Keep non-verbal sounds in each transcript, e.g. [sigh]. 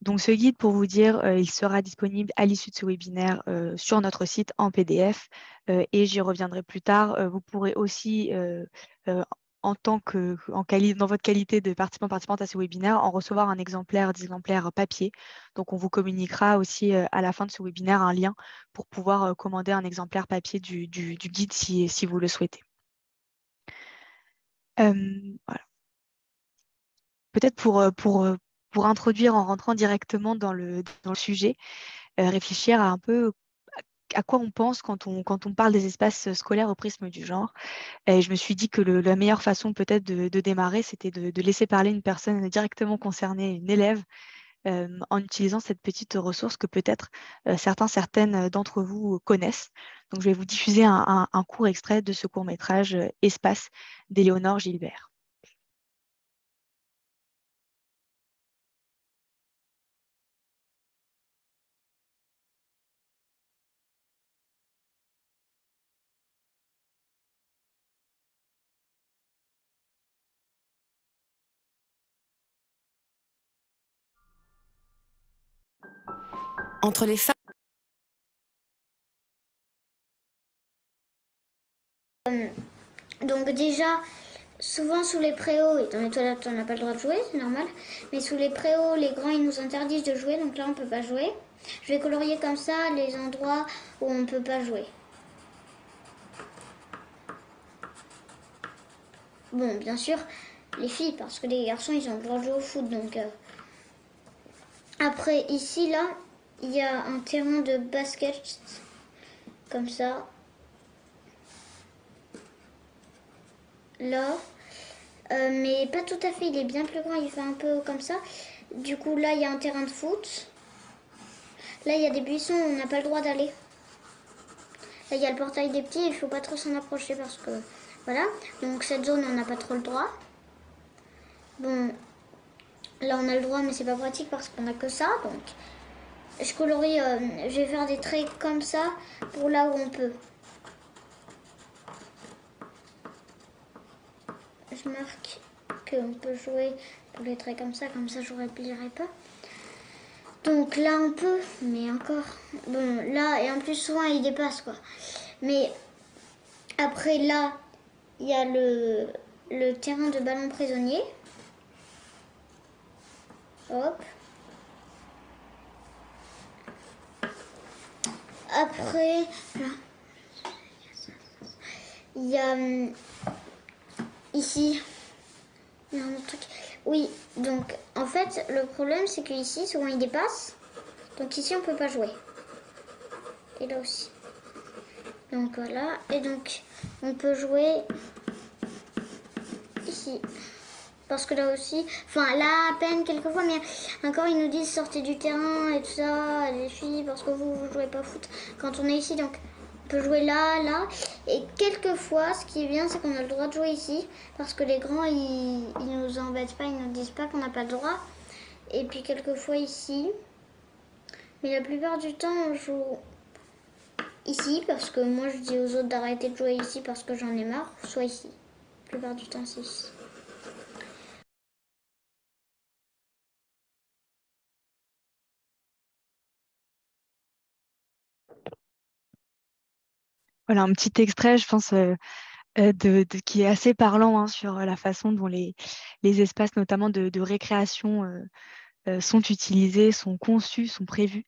donc ce guide, pour vous dire, il sera disponible à l'issue de ce webinaire sur notre site en PDF et j'y reviendrai plus tard. vous pourrez aussi, en tant que en dans votre qualité de participant participante à ce webinaire, en recevoir un exemplaire d'exemplaire papier. Donc on vous communiquera aussi à la fin de ce webinaire un lien pour pouvoir commander un exemplaire papier du, guide si, si, vous le souhaitez. voilà peut-être pour, euh, pour, euh, pour introduire en rentrant directement dans le, sujet, euh, réfléchir à un peu à quoi on pense quand on, quand on parle des espaces scolaires au prisme du genre. je me suis dit que la meilleure façon peut-être de, démarrer, c'était de, laisser parler une personne directement concernée, une élève, en utilisant cette petite ressource que peut-être certains, certaines d'entre vous connaissent. Donc je vais vous diffuser un, un, un court extrait de ce court métrage Espace d'Éléonore Gilbert. entre les femmes. Euh, donc déjà, souvent sous les préaux, et dans les toilettes on n'a pas le droit de jouer, c'est normal, mais sous les préaux, les grands ils nous interdisent de jouer, donc là on ne peut pas jouer. Je vais colorier comme ça les endroits où on ne peut pas jouer. Bon, bien sûr, les filles, parce que les garçons ils ont le droit de jouer au foot, donc... Euh, après, ici, là, il y a un terrain de basket comme ça. Là. Euh, mais pas tout à fait, il est bien plus grand, il fait un peu comme ça. Du coup, là, il y a un terrain de foot. Là, il y a des buissons, on n'a pas le droit d'aller. Là, il y a le portail des petits, il faut pas trop s'en approcher parce que... Voilà, donc cette zone, on n'a pas trop le droit. Bon, là, on a le droit, mais c'est pas pratique parce qu'on a que ça, donc je colorie, euh, je vais faire des traits comme ça pour là où on peut. Je marque qu'on peut jouer pour les traits comme ça, comme ça je ne pas. Donc là on peut, mais encore. Bon, là, et en plus souvent il dépasse quoi. Mais après là, il y a le terrain de ballon prisonnier. Hop. Après, il y a hum, ici, il y a un truc. Oui, donc en fait, le problème c'est qu'ici, souvent il dépasse. Donc ici, on peut pas jouer. Et là aussi. Donc voilà. Et donc, on peut jouer ici. Parce que là aussi, enfin là à peine quelques fois, mais encore ils nous disent sortez du terrain et tout ça, les filles, parce que vous, vous jouez pas foot quand on est ici, donc on peut jouer là, là. Et quelquefois, ce qui est bien, c'est qu'on a le droit de jouer ici, parce que les grands, ils, ils nous embêtent pas, ils nous disent pas qu'on n'a pas le droit. Et puis quelquefois ici. Mais la plupart du temps, on joue ici, parce que moi je dis aux autres d'arrêter de jouer ici parce que j'en ai marre, soit ici. La plupart du temps, c'est ici. voilà un petit extrait, je pense, euh, euh, qui est assez parlant hein, sur euh, la façon dont les, espaces, notamment de, récréation, sont utilisés, sont conçus, sont prévus,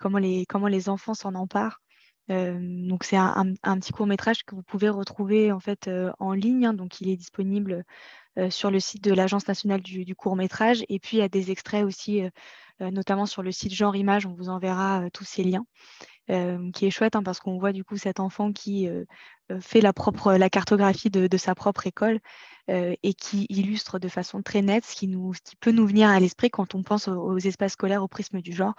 comment, les, enfants s'en emparent. donc c'est un, petit court métrage que vous pouvez retrouver en fait en ligne, hein, donc il est disponible sur le site de l'Agence nationale du, du, court métrage et puis il y a des extraits aussi, notamment sur le site Genre Image, on vous enverra tous ces liens qui est chouette hein, parce qu'on voit du coup cet enfant qui fait la, propre, la cartographie de, sa propre école euh, et qui illustre de façon très nette ce qui, nous, peut nous venir à l'esprit quand on pense aux, espaces scolaires au prisme du genre,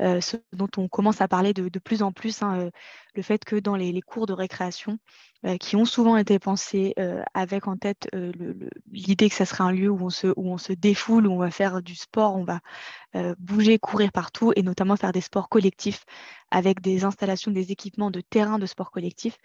euh, ce dont on commence à parler de, plus en plus, hein, euh, le fait que dans les, cours de récréation, qui ont souvent été pensés avec en tête l'idée que ça serait un lieu où on, se, où on se défoule, où on va faire du sport, on va bouger, courir partout et notamment faire des sports collectifs avec des installations, des équipements de terrain de sport collectif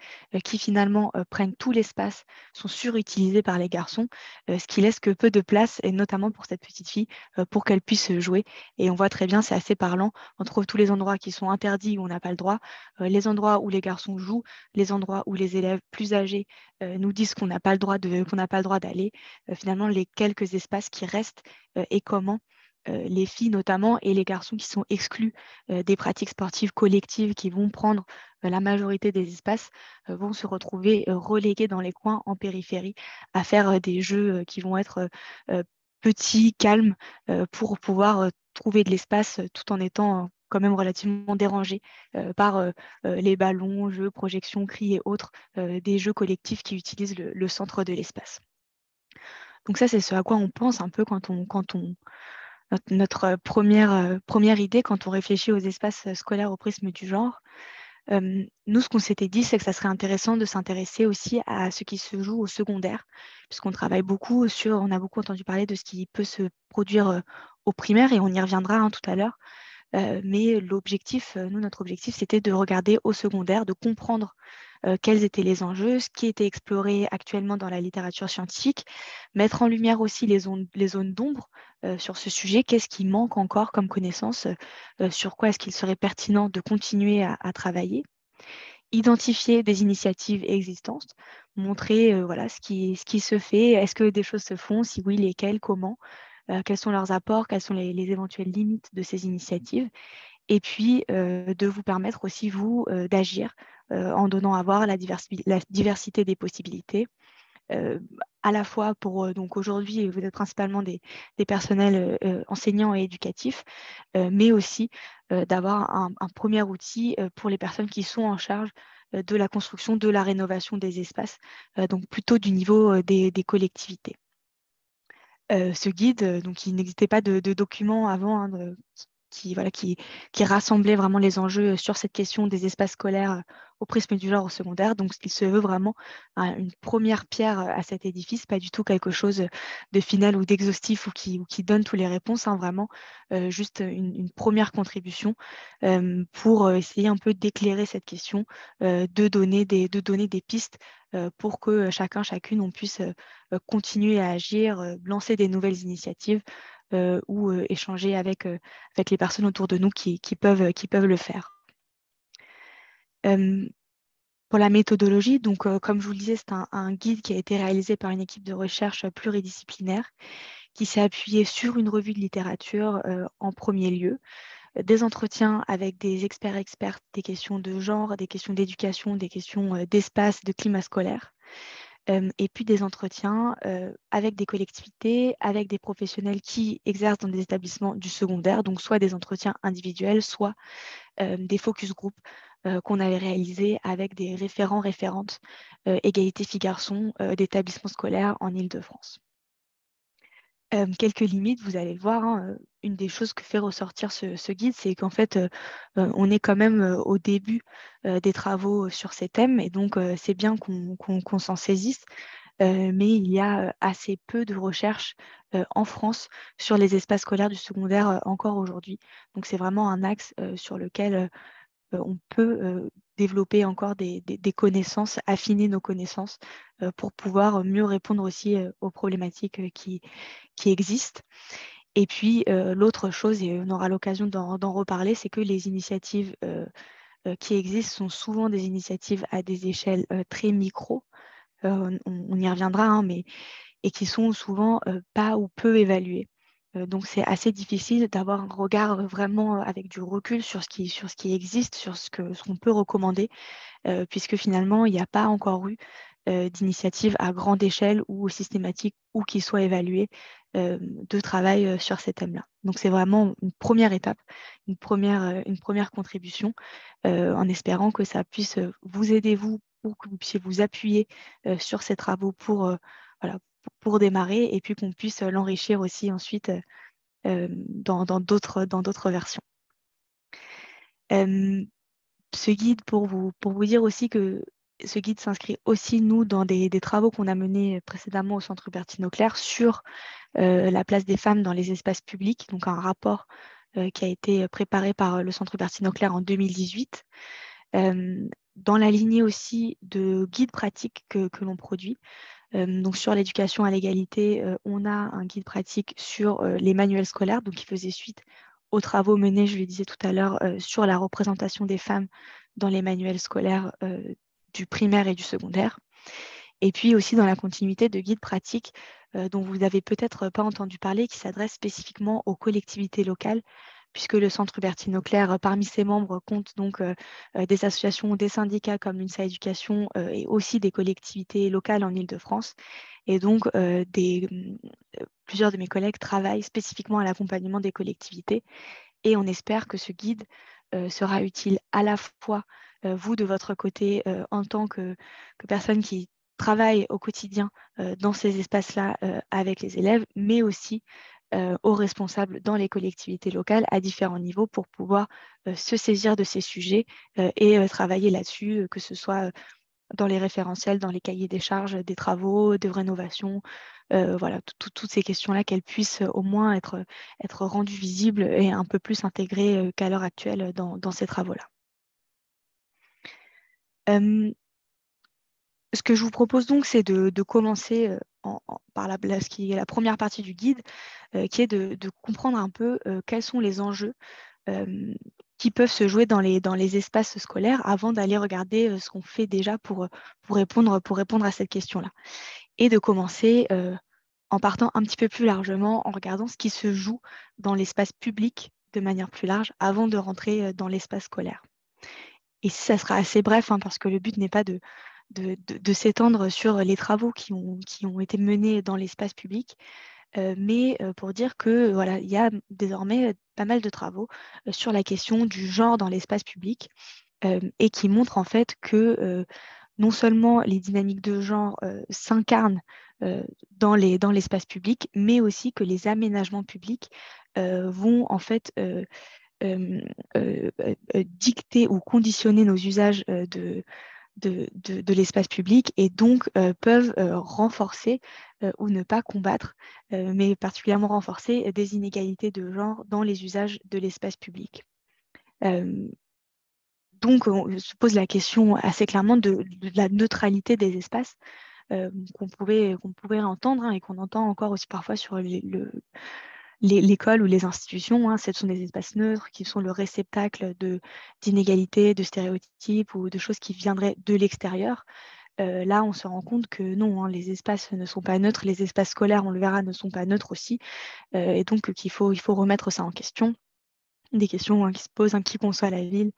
qui finalement euh, prennent tout l'espace, sont surutilisés par les garçons, euh, ce qui laisse que peu de place, et notamment pour cette petite fille, euh, pour qu'elle puisse jouer. Et on voit très bien, c'est assez parlant, on trouve tous les endroits qui sont interdits où on n'a pas le droit, les endroits où les garçons jouent, les endroits où les élèves plus âgés nous disent qu'on n'a pas le droit de, qu'on n'a pas le droit d'aller, finalement les quelques espaces qui restent et comment euh, les filles notamment et les garçons qui sont exclus euh, des pratiques sportives collectives qui vont prendre euh, la majorité des espaces vont se retrouver relégués dans les coins en périphérie à faire des jeux qui vont être petits, calmes pour pouvoir trouver de l'espace tout en étant quand même relativement dérangés par les ballons, jeux, projections, cris et autres, des jeux collectifs qui utilisent le, centre de l'espace. Donc ça, c'est ce à quoi on pense un peu quand on, quand on, notre, première, idée quand on réfléchit aux espaces scolaires au prisme du genre. nous, ce qu'on s'était dit, c'est que ça serait intéressant de s'intéresser aussi à ce qui se joue au secondaire, puisqu'on travaille beaucoup sur, on a beaucoup entendu parler de ce qui peut se produire au primaire, et on y reviendra hein, tout à l'heure, euh, mais l'objectif, euh, nous, notre objectif, c'était de regarder au secondaire, de comprendre euh, quels étaient les enjeux, ce qui était exploré actuellement dans la littérature scientifique, mettre en lumière aussi les zones, d'ombre sur ce sujet, qu'est-ce qui manque encore comme connaissance, sur quoi est-ce qu'il serait pertinent de continuer à, travailler, identifier des initiatives existantes, montrer voilà, ce qui, ce qui se fait, est-ce que des choses se font, si oui, lesquelles, comment, euh, quels sont leurs apports, quelles sont les, éventuelles limites de ces mmh. initiatives et puis euh, de vous permettre aussi, vous, euh, d'agir en donnant à voir la, diversité des possibilités, à la fois pour, donc aujourd'hui, vous êtes principalement des, personnels enseignants et éducatifs, mais aussi d'avoir un, premier outil pour les personnes qui sont en charge de la construction, de la rénovation des espaces, donc plutôt du niveau des collectivités. Euh, ce guide, euh, donc il n'existait pas de, document documents avant, hein, qui, voilà, qui, rassemblait vraiment les enjeux euh, sur cette question des espaces scolaires euh, au prisme du genre au secondaire. Donc, il se veut vraiment une première pierre euh, à cet édifice, pas du tout quelque chose de final ou d'exhaustif ou qui, donne toutes les réponses, hein, vraiment juste une, première contribution pour essayer un peu d'éclairer cette question, de, donner des, de donner des pistes pour que chacun, chacune, on puisse continuer à agir, lancer des nouvelles initiatives euh, ou euh, échanger euh, avec, les personnes autour de nous qui, peuvent, le faire. Pour la méthodologie, donc comme je vous le disais, c'est un, guide qui a été réalisé par une équipe de recherche pluridisciplinaire qui s'est appuyée sur une revue de littérature en premier lieu, des entretiens avec des experts experts des questions de genre, des questions d'éducation, des questions d'espace, de climat scolaire, et puis des entretiens avec des collectivités, avec des professionnels qui exercent dans des établissements du secondaire, donc soit des entretiens individuels, soit des focus group qu'on avait réalisés avec des référents, référentes égalité filles-garçons d'établissements scolaires en Ile-de-France. Euh, quelques limites, vous allez le voir. Hein, euh, une des choses que fait ressortir ce, guide, c'est qu'en fait, euh, on est quand même au début des travaux sur ces thèmes, et donc c'est bien qu'on s'en saisisse. mais il y a assez peu de recherches en France sur les espaces scolaires du secondaire encore aujourd'hui. Donc c'est vraiment un axe sur lequel on peut développer encore des, connaissances, affiner nos connaissances euh, pour pouvoir mieux répondre aussi euh, aux problématiques euh, qui, existent. Et puis, l'autre chose, et on aura l'occasion d'en reparler, c'est que les initiatives qui existent sont souvent des initiatives à des échelles très micro. On, y reviendra, hein, mais et qui sont souvent pas ou peu évaluées donc c'est assez difficile d'avoir un regard vraiment avec du recul sur ce qui, sur ce qui existe, sur ce qu'on ce peut recommander, puisque finalement il n'y a pas encore eu d'initiative à grande échelle ou systématique ou qui soit évaluée de travail sur ces thèmes-là. Donc c'est vraiment une première étape, une première, une première contribution, en espérant que ça puisse vous aider vous ou que vous puissiez vous appuyer sur ces travaux pour, voilà, pour démarrer et puis qu'on puisse l'enrichir aussi ensuite euh, euh, dans d'autres dans versions. Euh, ce guide, pour vous, pour vous dire aussi que ce guide s'inscrit aussi, nous, dans des, travaux qu'on a menés précédemment au Centre Bertine Claire sur la place des femmes dans les espaces publics, donc un rapport qui a été préparé par le Centre Bertine Claire en 2018 dans la lignée aussi de guides pratiques que l'on produit donc sur l'éducation à l'égalité, on a un guide pratique sur les manuels scolaires, donc qui faisait suite aux travaux menés, je le disais tout à l'heure, sur la représentation des femmes dans les manuels scolaires du primaire et du secondaire. Et puis aussi dans la continuité de guides pratiques dont vous n'avez peut-être pas entendu parler, qui s'adressent spécifiquement aux collectivités locales puisque le Centre Hubertine Auclair, euh, parmi ses membres, compte donc euh, euh, des associations, des syndicats comme l'UNSA Éducation et aussi des collectivités locales en Ile-de-France. Et donc, mm, plusieurs de mes collègues travaillent spécifiquement à l'accompagnement des collectivités. Et on espère que ce guide sera utile à la fois, vous de votre côté, en tant que, personne qui travaille au quotidien dans ces espaces-là avec les élèves, mais aussi euh, aux responsables dans les collectivités locales à différents niveaux pour pouvoir euh, se saisir de ces sujets euh, et travailler là-dessus, que ce soit dans les référentiels, dans les cahiers des charges des travaux, de rénovation, voilà, toutes ces questions-là qu'elles puissent au moins être, rendues visibles et un peu plus intégrées qu'à l'heure actuelle dans, ces travaux-là ce que je vous propose donc, c'est de, commencer euh, par la, première partie du guide, euh, qui est de, comprendre un peu euh, quels sont les enjeux qui peuvent se jouer dans les, espaces scolaires avant d'aller regarder ce qu'on fait déjà pour, répondre, à cette question-là. Et de commencer en partant un petit peu plus largement, en regardant ce qui se joue dans l'espace public de manière plus large avant de rentrer dans l'espace scolaire. Et ça sera assez bref, hein, parce que le but n'est pas de, de, s'étendre sur les travaux qui ont, qui ont été menés dans l'espace public, euh, mais euh, pour dire que voilà, il y a désormais pas mal de travaux euh, sur la question du genre dans l'espace public et qui montrent en fait que non seulement les dynamiques de genre s'incarnent dans, les, dans l'espace public, mais aussi que les aménagements publics vont en fait dicter ou conditionner nos usages de, de, l'espace public et donc euh, peuvent euh, renforcer euh, ou ne pas combattre, mais particulièrement renforcer des inégalités de genre dans les usages de l'espace public. donc, on se pose la question assez clairement de, la neutralité des espaces qu'on pouvait, entendre hein, et qu'on entend encore aussi parfois sur le, l'école ou les institutions, hein, ce sont des espaces neutres qui sont le réceptacle d'inégalités, de, stéréotypes ou de choses qui viendraient de l'extérieur. Euh, là, on se rend compte que non, hein, les espaces ne sont pas neutres, les espaces scolaires, on le verra, ne sont pas neutres aussi, euh, et donc qu'il faut, il faut remettre ça en question. Des questions hein, qui se posent, qui conçoit la ville,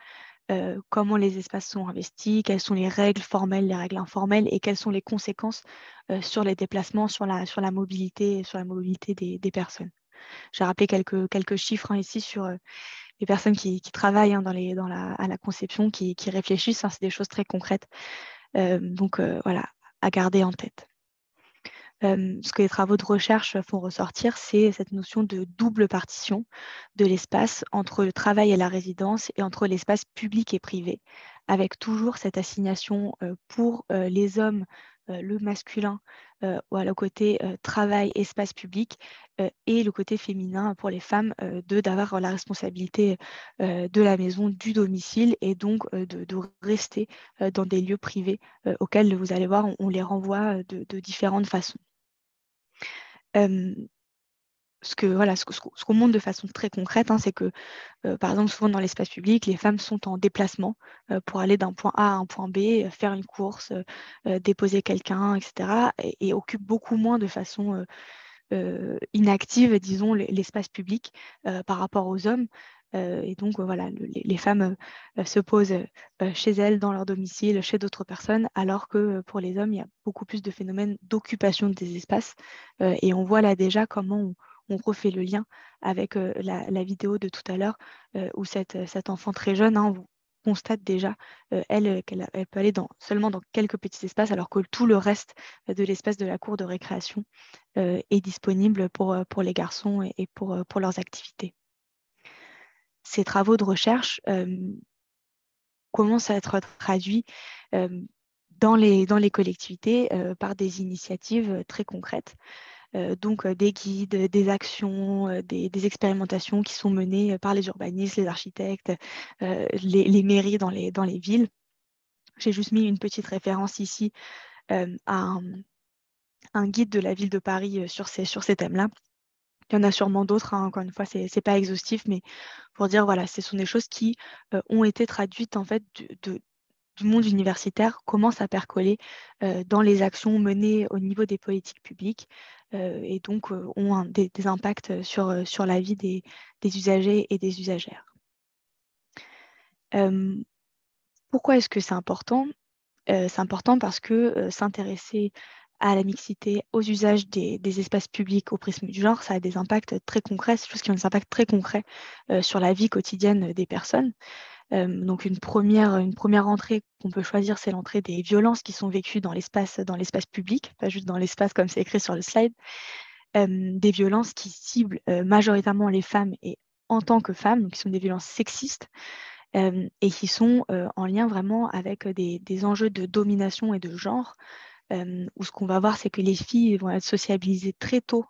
euh, comment les espaces sont investis, quelles sont les règles formelles, les règles informelles, et quelles sont les conséquences sur les déplacements, sur la, mobilité, sur la mobilité des personnes. J'ai rappelé quelques, chiffres hein, ici sur euh, les personnes qui, travaillent hein, à la conception, qui, réfléchissent. Hein, c'est des choses très concrètes. Euh, donc euh, voilà, à garder en tête. ce que les travaux de recherche font ressortir, c'est cette notion de double partition de l'espace entre le travail et la résidence et entre l'espace public et privé, avec toujours cette assignation pour les hommes, le masculin, euh, le côté euh, travail, espace public, euh, et le côté féminin pour les femmes de d'avoir la responsabilité de la maison, du domicile, et donc de, rester dans des lieux privés auxquels, vous allez voir, on, les renvoie de, différentes façons ce voilà ce, qu'on montre de façon très concrète, hein, c'est que euh, par exemple souvent dans l'espace public, les femmes sont en déplacement euh, pour aller d'un point A à un point B, euh, faire une course, déposer quelqu'un, etc. Et, occupent beaucoup moins de façon inactive, disons, l'espace public par rapport aux hommes. et donc voilà, les, femmes se posent chez elles, dans leur domicile, chez d'autres personnes, alors que pour les hommes, il y a beaucoup plus de phénomènes d'occupation des espaces. et on voit là déjà comment on, on refait le lien avec euh, la, vidéo de tout à l'heure euh, où cette, euh, cet enfant très jeune, hein, constate déjà, elle, qu'elle peut aller dans, seulement dans quelques petits espaces, alors que tout le reste de l'espace de la cour de récréation est disponible pour, les garçons et, pour, leurs activités. Ces travaux de recherche commencent à être traduits dans, les, collectivités par des initiatives très concrètes. Euh, donc euh, des guides, des actions, euh, des, expérimentations qui sont menées par les urbanistes, les architectes, les, mairies dans les, villes. J'ai juste mis une petite référence ici à un, guide de la ville de Paris sur ces, thèmes-là. Il y en a sûrement d'autres, hein, encore une fois, ce n'est pas exhaustif, mais pour dire, voilà, ce sont des choses qui ont été traduites en fait du, monde universitaire, commencent à percoler dans les actions menées au niveau des politiques publiques. Euh, et donc euh, ont des, impacts euh, sur, la vie des, usagers et des usagères. pourquoi est-ce que c'est important C'est important parce que s'intéresser à la mixité, aux usages des, espaces publics au prisme du genre, ça a des impacts très concrets, c'est chose qui a des impacts très concrets sur la vie quotidienne des personnes donc une première, entrée qu'on peut choisir, c'est l'entrée des violences qui sont vécues dans l'espace, dans l'espace public, pas juste dans l'espace comme c'est écrit sur le slide, des violences qui ciblent majoritairement les femmes et en tant que femmes, qui sont des violences sexistes et qui sont en lien vraiment avec des, enjeux de domination et de genre, où ce qu'on va voir, c'est que les filles vont être sociabilisées très tôt,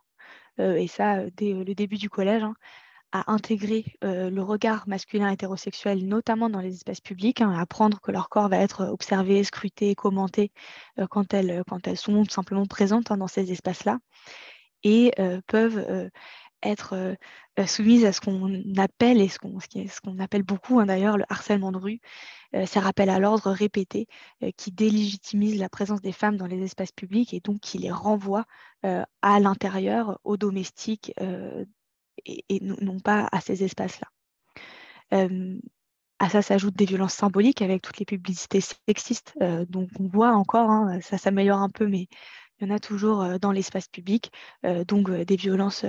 et ça dès le début du collège, hein, à intégrer euh, le regard masculin hétérosexuel, notamment dans les espaces publics, à hein, apprendre que leur corps va être observé, scruté, commenté euh, quand, elles, euh, quand elles sont simplement présentes hein, dans ces espaces-là, et peuvent être soumises à ce qu'on appelle, et ce qu'on ce qu'on appelle beaucoup hein, d'ailleurs, le harcèlement de rue, ces rappels à l'ordre répétés qui délégitimisent la présence des femmes dans les espaces publics et donc qui les renvoient à l'intérieur, aux domestiques et, non pas à ces espaces-là. à ça s'ajoutent des violences symboliques avec toutes les publicités sexistes. Euh, donc on voit encore, hein, ça s'améliore un peu, mais il y en a toujours euh, dans l'espace public. Euh, donc des violences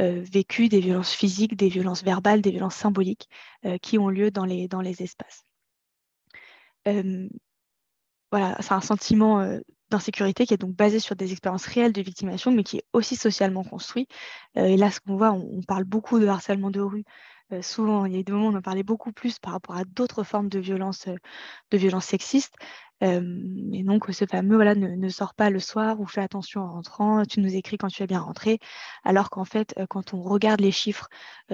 vécues, des violences physiques, des violences verbales, des violences symboliques qui ont lieu dans les, dans les espaces. voilà, c'est un sentiment d'insécurité qui est donc basée sur des expériences réelles de victimisation, mais qui est aussi socialement construit. Euh, et là, ce qu'on voit, on, parle beaucoup de harcèlement de rue. Euh, souvent, il y a des moments où on en parlait beaucoup plus par rapport à d'autres formes de violence, euh, de violence sexistes. et donc, ce fameux voilà, ne, ne, sors pas le soir ou fais attention en rentrant, tu nous écris quand tu es bien rentré. Alors qu'en fait, quand on regarde les chiffres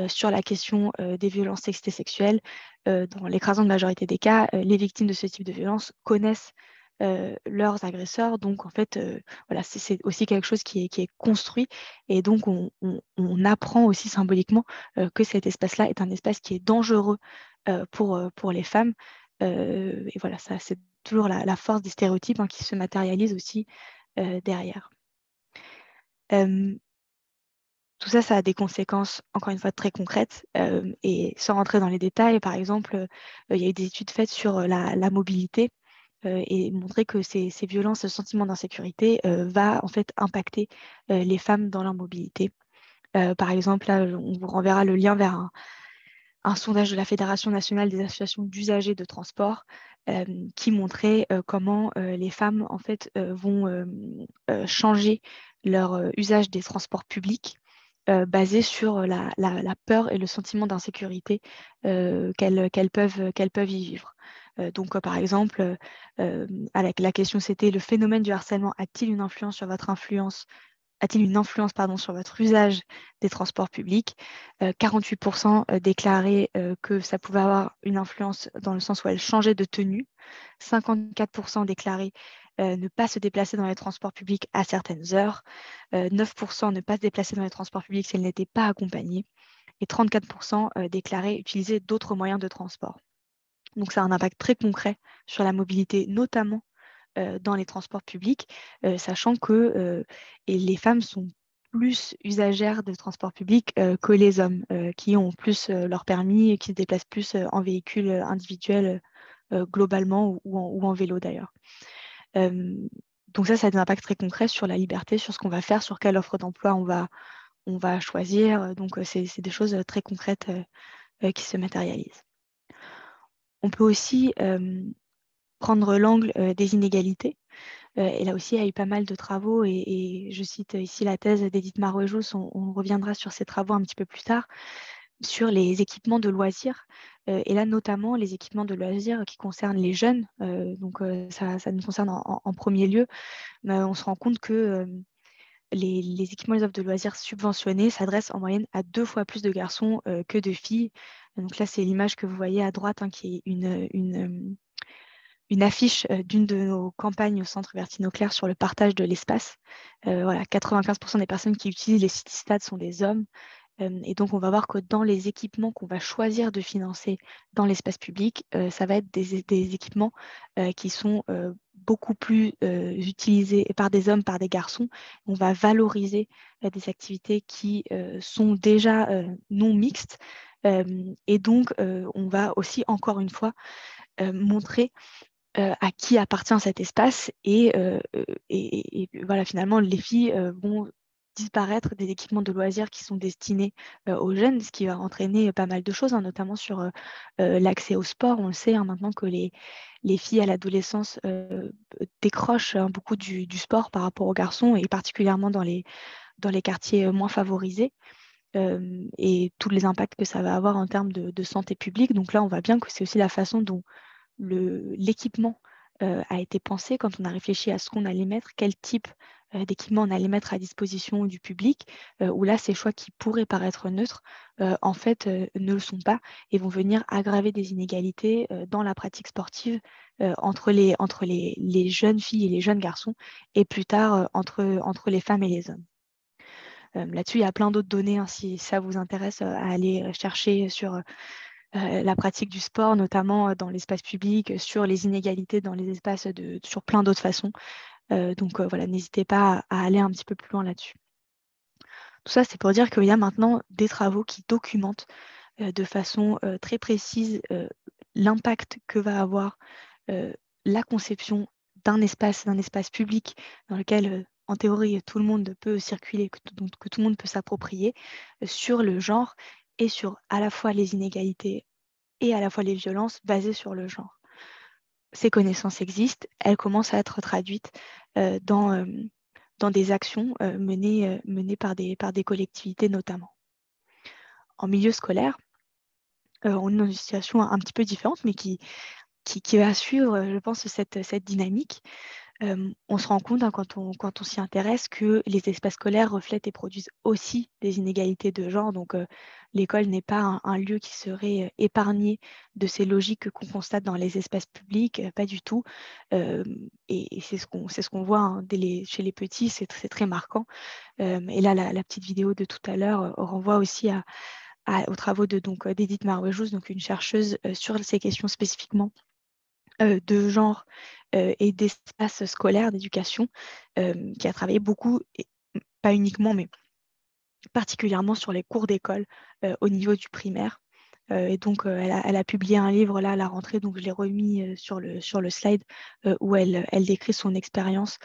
sur la question des violences sexistes et sexuelles, dans l'écrasante majorité des cas, les victimes de ce type de violence connaissent leurs agresseurs. Donc, en fait, voilà, c'est aussi quelque chose qui est, construit. Et donc, on, apprend aussi symboliquement que cet espace-là est un espace qui est dangereux pour, pour les femmes. et voilà, ça, c'est toujours la, force des stéréotypes hein, qui se matérialise aussi derrière. Tout ça, ça a des conséquences, encore une fois, très concrètes. et sans rentrer dans les détails, par exemple, il y a eu des études faites sur la mobilité euh, et montrer que ces, violences, ce sentiment d'insécurité euh, va en fait impacter euh, les femmes dans leur mobilité. par exemple, on vous renverra le lien vers un, sondage de la Fédération nationale des associations d'usagers de transport qui montrait comment les femmes en fait vont changer leur usage des transports publics basé sur la, peur et le sentiment d'insécurité qu'elles peuvent y vivre. Euh, donc, euh, par exemple, euh, la question c'était le phénomène du harcèlement a-t-il une influence sur votre influence a-t-il une influence pardon, sur votre usage des transports publics 48% déclaraient que ça pouvait avoir une influence dans le sens où elle changeait de tenue. 54% déclaraient ne pas se déplacer dans les transports publics à certaines heures. 9% ne pas se déplacer dans les transports publics si elle n'était pas accompagnée. Et 34% déclaraient utiliser d'autres moyens de transport. Donc ça a un impact très concret sur la mobilité, notamment euh, dans les transports publics, euh, sachant que euh, les femmes sont plus usagères de transports publics que les hommes, qui ont plus leur permis et qui se déplacent plus en véhicule individuel globalement ou, en, vélo d'ailleurs. donc ça, ça a des impacts très concrets sur la liberté, sur ce qu'on va faire, sur quelle offre d'emploi on va, choisir. Donc, c'est des choses très concrètes qui se matérialisent. On peut aussi euh, prendre l'angle euh, des inégalités. Euh, et là aussi, il y a eu pas mal de travaux, et, je cite ici la thèse d'Edith Marojous, on, reviendra sur ces travaux un petit peu plus tard, sur les équipements de loisirs, et là notamment les équipements de loisirs qui concernent les jeunes, donc ça, nous concerne en, premier lieu, on se rend compte que les, les, équipements et les offres de loisirs subventionnés s'adressent en moyenne à deux fois plus de garçons que de filles, donc là, c'est l'image que vous voyez à droite, hein, qui est une, euh, euh, affiche euh, d'une de nos campagnes au centre Vertino sur le partage de l'espace. voilà, 95% des personnes qui utilisent les city-stades sont des hommes. et donc, on va voir que dans les équipements qu'on va choisir de financer dans l'espace public, ça va être des équipements qui sont beaucoup plus utilisés par des hommes, par des garçons. On va valoriser des activités qui sont déjà non mixtes, et donc, on va aussi, encore une fois, montrer à qui appartient cet espace et, voilà finalement les filles vont disparaître des équipements de loisirs qui sont destinés aux jeunes, ce qui va entraîner pas mal de choses, hein, notamment sur l'accès au sport. On le sait hein, maintenant que les, filles à l'adolescence décrochent hein, beaucoup du, sport par rapport aux garçons et particulièrement dans les quartiers moins favorisés et tous les impacts que ça va avoir en termes de, santé publique. Donc là, on voit bien que c'est aussi la façon dont l'équipement a été pensé quand on a réfléchi à ce qu'on allait mettre, quel type d'équipement on allait mettre à disposition du public, où là, ces choix qui pourraient paraître neutres, en fait, ne le sont pas et vont venir aggraver des inégalités dans la pratique sportive entre, les, jeunes filles et les jeunes garçons, et plus tard entre les femmes et les hommes. Euh, là-dessus, il y a plein d'autres données hein, si ça vous intéresse euh, à aller euh, chercher sur la pratique du sport, notamment dans l'espace public, sur les inégalités dans les espaces, sur plein d'autres façons. donc voilà, n'hésitez pas à aller un petit peu plus loin là-dessus. Tout ça, c'est pour dire qu'il y a maintenant des travaux qui documentent de façon très précise l'impact que va avoir la conception d'un espace, d'un espace public dans lequel en théorie, tout le monde peut circuler, donc, que tout le monde peut s'approprier euh, sur le genre et sur à la fois les inégalités et à la fois les violences basées sur le genre. Ces connaissances existent, elles commencent à être traduites euh, dans, euh, dans, des actions menées, menées par, des, par, des, collectivités notamment. En milieu scolaire, on est dans une situation un, petit peu différente, mais qui, qui, va suivre, je pense, cette, cette dynamique on se rend compte hein, quand on, s'y intéresse que les espaces scolaires reflètent et produisent aussi des inégalités de genre. Donc l'école n'est pas un, lieu qui serait épargné de ces logiques qu'on constate dans les espaces publics, pas du tout. et, c'est ce qu'on voit hein, chez les petits, c'est très marquant. et là, la, petite vidéo de tout à l'heure renvoie aussi aux travaux d'Edith de, donc une chercheuse sur ces questions spécifiquement euh, de genre euh, et d'espace scolaire, d'éducation, euh, qui a travaillé beaucoup, pas uniquement, mais particulièrement sur les cours d'école au niveau du primaire. et donc, elle a, publié un livre là à la rentrée, donc je l'ai remis sur, le, sur le slide où elle, elle décrit son expérience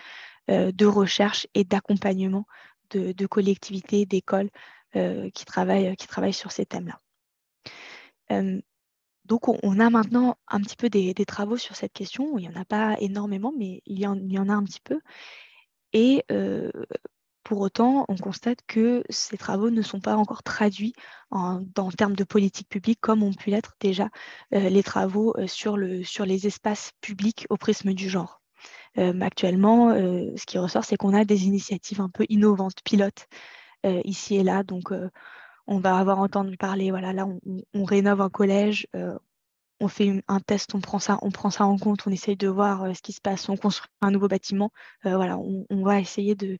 de recherche et d'accompagnement de, collectivités, d'écoles qui, travaillent, qui travaillent sur ces thèmes-là. Donc, on a maintenant un petit peu des, travaux sur cette question. Il n'y en a pas énormément, mais il y en, a un petit peu. Et euh, pour autant, on constate que ces travaux ne sont pas encore traduits dans le termes de politique publique comme ont pu l'être déjà euh, les travaux euh, sur, les espaces publics au prisme du genre. actuellement, ce qui ressort, c'est qu'on a des initiatives un peu innovantes, pilotes, ici et là. Donc, on va avoir entendu parler, voilà, là, on, rénove un collège, euh, on fait un test, on prend, ça, on prend ça en compte, on essaye de voir euh, ce qui se passe, on construit un nouveau bâtiment. Euh, voilà, on, va essayer de,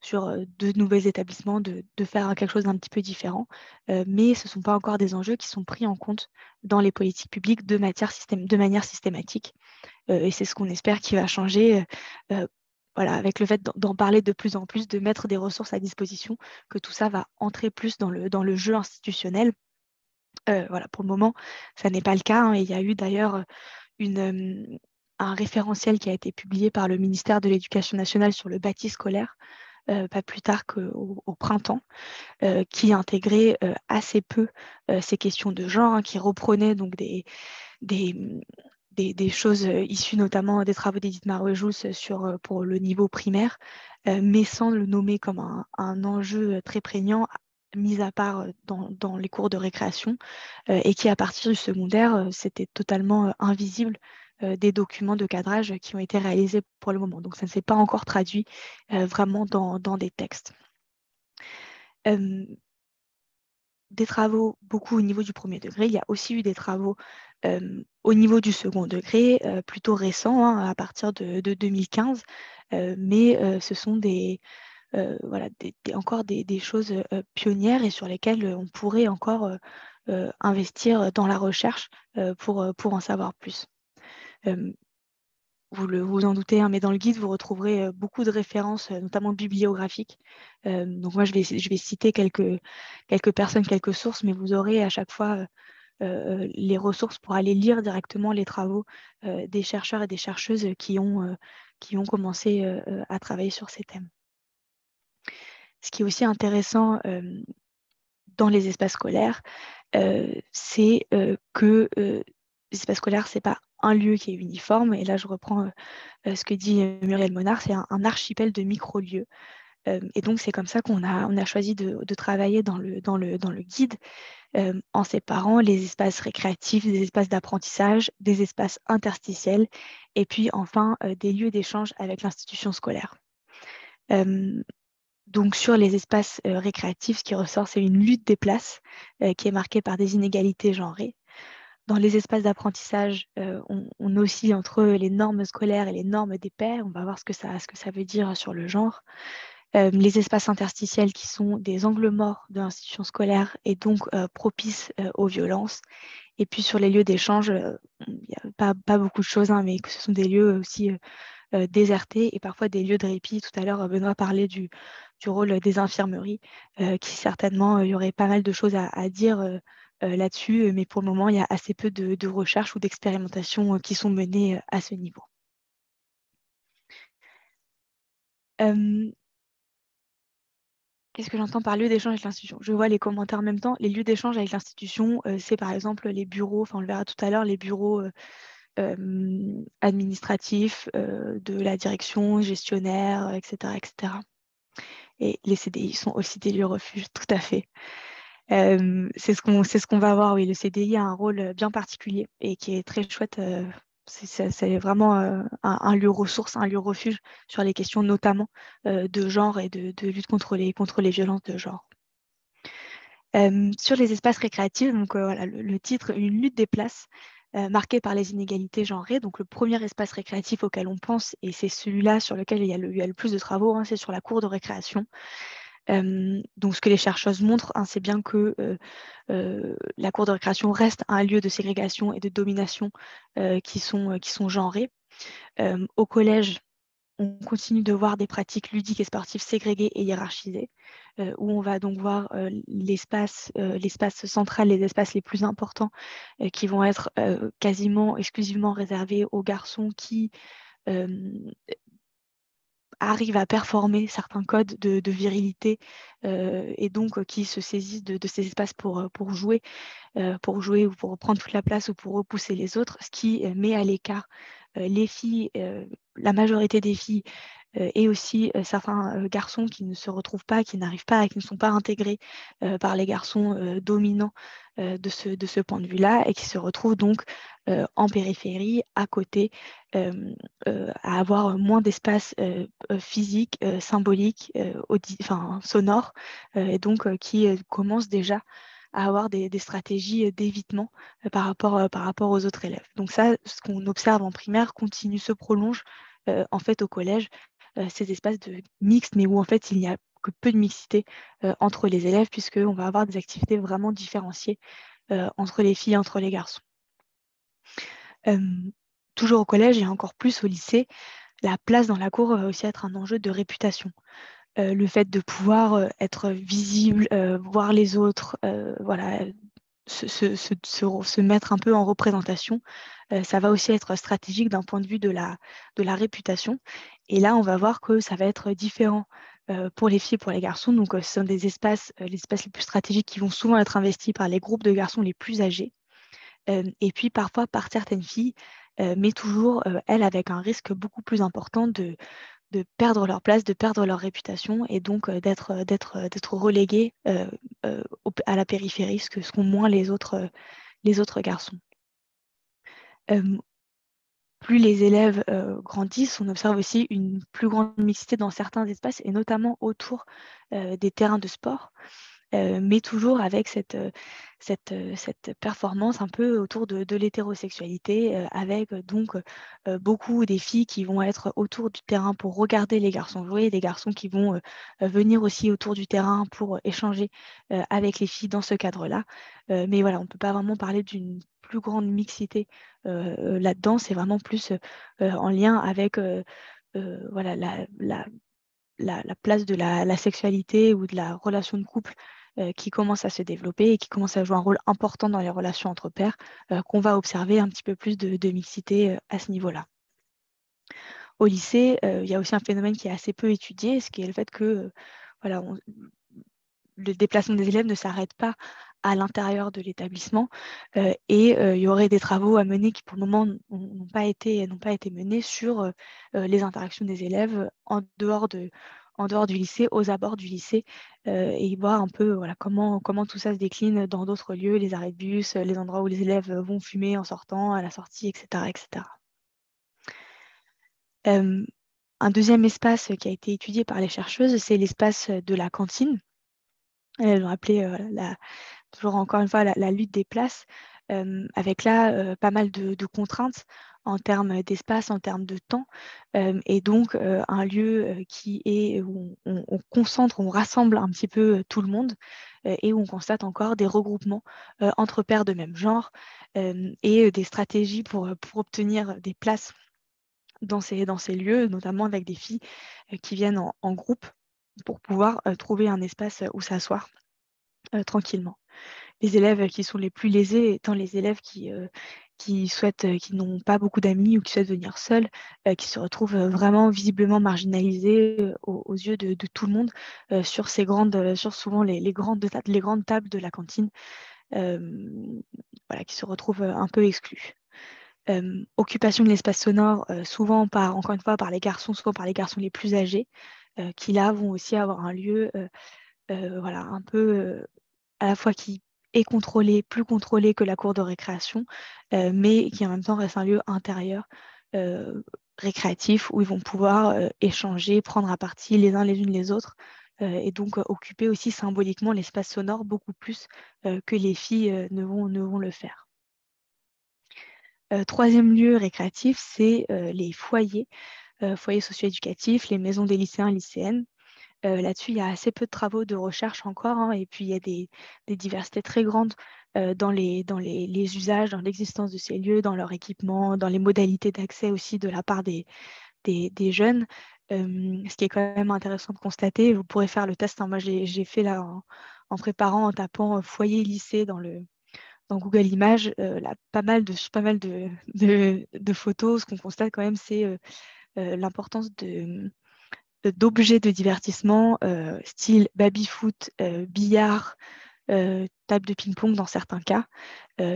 sur de nouveaux établissements, de, faire quelque chose d'un petit peu différent. mais ce ne sont pas encore des enjeux qui sont pris en compte dans les politiques publiques de, matière de manière systématique. et c'est ce qu'on espère qui va changer voilà, avec le fait d'en parler de plus en plus, de mettre des ressources à disposition, que tout ça va entrer plus dans le, dans le jeu institutionnel. Euh, voilà, pour le moment, ça n'est pas le cas. Hein, et il y a eu d'ailleurs euh, euh, un référentiel qui a été publié par le ministère de l'Éducation nationale sur le bâti scolaire, pas plus tard qu'au printemps, qui intégrait assez peu ces questions de genre, hein, qui reprenait donc des, des, des, choses euh, issues notamment des travaux d'Edith marouet euh, sur euh, pour le niveau primaire, mais sans le nommer comme un, enjeu très prégnant mis à part dans, les cours de récréation et qui à partir du secondaire c'était totalement invisible des documents de cadrage qui ont été réalisés pour le moment. Donc ça ne s'est pas encore traduit vraiment dans, des textes des travaux beaucoup au niveau du premier degré. Il y a aussi eu des travaux au niveau du second degré, euh, plutôt récent, hein, à partir de, 2015, euh, mais euh, ce sont des, voilà, encore des, choses pionnières et sur lesquelles on pourrait encore investir dans la recherche pour, pour en savoir plus. Vous, le, vous en doutez, hein, mais dans le guide, vous retrouverez beaucoup de références, notamment bibliographiques. donc moi, je vais, je vais citer quelques, quelques, personnes, quelques sources, mais vous aurez à chaque fois euh, euh, les ressources pour aller lire directement les travaux euh, des chercheurs et des chercheuses qui ont, qui ont commencé à travailler sur ces thèmes. Ce qui est aussi intéressant dans les espaces scolaires, c'est que l'espace scolaire, ce n'est pas un lieu qui est uniforme. Et là, je reprends ce que dit Muriel Monard, c'est un, archipel de micro-lieux et donc, c'est comme ça qu'on a, on a choisi de, travailler dans le, dans le, dans le guide, euh, en séparant les espaces récréatifs, des espaces d'apprentissage, des espaces interstitiels et puis enfin euh, des lieux d'échange avec l'institution scolaire. Euh, donc sur les espaces récréatifs, ce qui ressort, c'est une lutte des places qui est marquée par des inégalités genrées. Dans les espaces d'apprentissage, on, oscille entre les normes scolaires et les normes des pairs. On va voir ce que ça veut dire sur le genre. Euh, les espaces interstitiels qui sont des angles morts de l'institution scolaire et donc euh, propices euh, aux violences. Et puis sur les lieux d'échange, il n'y a pas, beaucoup de choses, hein, mais ce sont des lieux aussi désertés et parfois des lieux de répit. Tout à l'heure, Benoît parlait du, du rôle des infirmeries, qui certainement, il y aurait pas mal de choses à, dire. là-dessus, mais pour le moment, il y a assez peu de, recherches ou d'expérimentations qui sont menées à ce niveau. Qu'est-ce que j'entends par lieu d'échange avec l'institution Je vois les commentaires en même temps. Les lieux d'échange avec l'institution, euh, c'est par exemple les bureaux, enfin on le verra tout à l'heure, les bureaux euh, euh, administratifs de la direction, gestionnaire, etc., etc. Et les CDI sont aussi des lieux refuges, tout à fait. c'est ce qu'on ce va voir, oui. Le CDI a un rôle bien particulier et qui est très chouette c'est vraiment euh, un, lieu ressource, un lieu refuge sur les questions notamment euh, de genre et de, lutte contre les, violences de genre. Euh, sur les espaces récréatifs, donc le, titre Une lutte des places marquée par les inégalités genrées. Donc le premier espace récréatif auquel on pense, et c'est celui-là sur lequel il y, a le, plus de travaux, hein, c'est sur la cour de récréation donc, ce que les chercheuses montrent, hein, c'est bien que la cour de récréation reste un lieu de ségrégation et de domination qui, sont, qui sont genrés. au collège, on continue de voir des pratiques ludiques et sportives ségrégées et hiérarchisées, où on va donc voir l'espace, l'espace central, les espaces les plus importants qui vont être quasiment exclusivement réservés aux garçons qui arrivent à performer certains codes de, virilité euh, et donc euh, qui se saisissent de, ces espaces pour, euh, jouer, pour jouer ou pour prendre toute la place ou pour repousser les autres, ce qui met à l'écart les filles, la majorité des filles euh, et aussi euh, certains euh, garçons qui ne se retrouvent pas, qui n'arrivent pas, et qui ne sont pas intégrés par les garçons dominants de, ce, point de vue-là et qui se retrouvent donc en périphérie, à côté, à avoir moins d'espace physique, symbolique, sonore, et donc qui commencent déjà à avoir des, stratégies d'évitement par rapport, par rapport aux autres élèves. Donc ça, ce qu'on observe en primaire continue, se prolonge en fait au collège euh, ces espaces de mixte, mais où en fait il n'y a que peu de mixité euh, entre les élèves, puisqu'on va avoir des activités vraiment différenciées euh, entre les filles et entre les garçons. toujours au collège et encore plus au lycée, la place dans la cour va aussi être un enjeu de réputation. le fait de pouvoir être visible, voir les autres, voilà, se, se, se, se, mettre un peu en représentation. Euh, ça va aussi être stratégique d'un point de vue de la, de la réputation. Et là, on va voir que ça va être différent euh, pour les filles et pour les garçons. Donc, euh, ce sont des espaces, les espaces les plus stratégiques qui vont souvent être investis par les groupes de garçons les plus âgés. et puis, parfois, par certaines filles, mais toujours, elles, avec un risque beaucoup plus important de, de perdre leur place, de perdre leur réputation et donc d'être reléguées à la périphérie, ce que sont moins les autres, euh, garçons. plus les élèves euh, grandissent, on observe aussi une plus grande mixité dans certains espaces et notamment autour euh, des terrains de sport. Euh, mais toujours avec euh, euh, cette, performance un peu autour de, l'hétérosexualité, avec donc beaucoup des filles qui vont être autour du terrain pour regarder les garçons jouer, des garçons qui vont venir aussi autour du terrain pour échanger avec les filles dans ce cadre-là. mais voilà, on ne peut pas vraiment parler d'une plus grande mixité là-dedans, c'est vraiment plus en lien avec... la, place de la, sexualité ou de la relation de couple euh, qui commence à se développer et qui commence à jouer un rôle important dans les relations entre pairs, euh, qu'on va observer un petit peu plus de, mixité euh, à ce niveau-là. Au lycée, il y a aussi un phénomène qui est assez peu étudié, ce qui est le fait que voilà, le déplacement des élèves ne s'arrête pas à l'intérieur de l'établissement et il y aurait des travaux à mener qui pour le moment n'ont pas été pas été menés sur les interactions des élèves en dehors de en dehors du lycée, aux abords du lycée, euh, et voir un peu voilà, comment, comment tout ça se décline dans d'autres lieux, les arrêts de bus, euh, les endroits où les élèves euh, vont fumer en sortant, à la sortie, etc. etc. un deuxième espace qui a été étudié par les chercheuses, c'est l'espace de la cantine. Elles l'ont appelé, toujours encore une fois, la, lutte des places, avec là pas mal de contraintes en termes d'espace, en termes de temps, euh, et donc euh, un lieu euh, qui est où on, concentre, on rassemble un petit peu tout le monde, et où on constate encore des regroupements entre pairs de même genre et des stratégies pour, pour obtenir des places dans ces, dans ces lieux, notamment avec des filles qui viennent en, groupe pour pouvoir trouver un espace où s'asseoir tranquillement les élèves qui sont les plus lésés étant les élèves qui, qui souhaitent, euh, qui n'ont pas beaucoup d'amis ou qui souhaitent venir seuls, euh, qui se retrouvent euh, vraiment visiblement marginalisés aux, yeux de, tout le monde sur ces grandes, sur souvent les, grandes, les grandes tables de la cantine, voilà, qui se retrouvent un peu exclus. occupation de l'espace sonore, souvent par, encore une fois, par les garçons, souvent par les garçons les plus âgés, qui là vont aussi avoir un lieu, voilà, un peu à la fois qui est contrôlé, plus contrôlé que la cour de récréation, euh, mais qui en même temps reste un lieu intérieur euh, récréatif où ils vont pouvoir euh, échanger, prendre à partie les uns les unes les autres et donc occuper aussi symboliquement l'espace sonore beaucoup plus que les filles ne vont, ne, vont, le faire. troisième lieu récréatif, c'est les foyers, foyers socio-éducatifs, les maisons des lycéens et lycéennes euh, là-dessus, il y a assez peu de travaux de recherche encore, hein, et puis il y a des, diversités très grandes euh, dans, les, usages, dans l'existence de ces lieux, dans leur équipement, dans les modalités d'accès aussi de la part des, jeunes. Euh, ce qui est quand même intéressant de constater, vous pourrez faire le test. Hein. moi, j'ai fait là en, préparant, en tapant foyer lycée dans Google Images, pas mal [laughs] de, photos, ce qu'on constate quand même, c'est l'importance de, d'objets de divertissement, euh, style baby-foot, euh, billard, euh, table de ping-pong dans certains cas,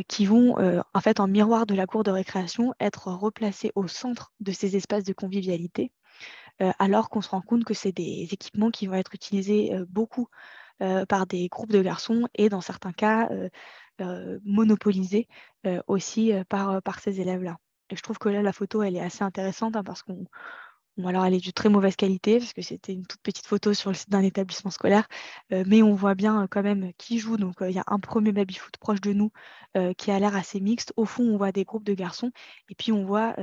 qui vont, en fait, en miroir de la cour de récréation, être replacés au centre de ces espaces de convivialité, alors qu'on se rend compte que c'est des équipements qui vont être utilisés beaucoup par des groupes de garçons et, dans certains cas, monopolisés aussi par, ces élèves-là. Et je trouve que là, la photo, elle est assez intéressante hein, parce qu'on alors elle est de très mauvaise qualité parce que c'était une toute petite photo sur le site d'un établissement scolaire, euh, mais on voit bien quand même qui joue. Donc euh, il y a un premier baby-foot proche de nous euh, qui a l'air assez mixte. Au fond, on voit des groupes de garçons et puis on voit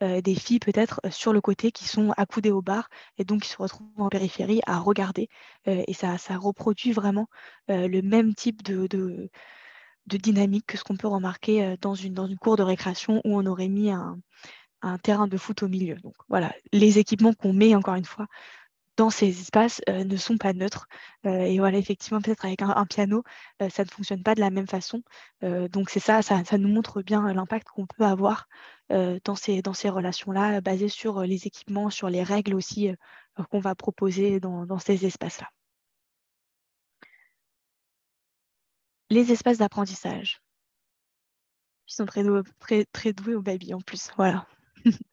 des filles peut-être sur le côté qui sont accoudées au bar et donc qui se retrouvent en périphérie à regarder. et ça, ça, reproduit vraiment le même type de, de dynamique que ce qu'on peut remarquer dans une, dans une cour de récréation où on aurait mis un un terrain de foot au milieu. Donc voilà, les équipements qu'on met, encore une fois, dans ces espaces euh, ne sont pas neutres. Euh, et voilà, effectivement, peut-être avec un, piano, euh, ça ne fonctionne pas de la même façon. donc c'est ça, ça, nous montre bien l'impact qu'on peut avoir dans ces, dans ces relations-là, basées sur les équipements, sur les règles aussi qu'on va proposer dans, ces espaces-là. Les espaces d'apprentissage. Ils sont très, doués, très doués au baby en plus. Voilà. [laughs]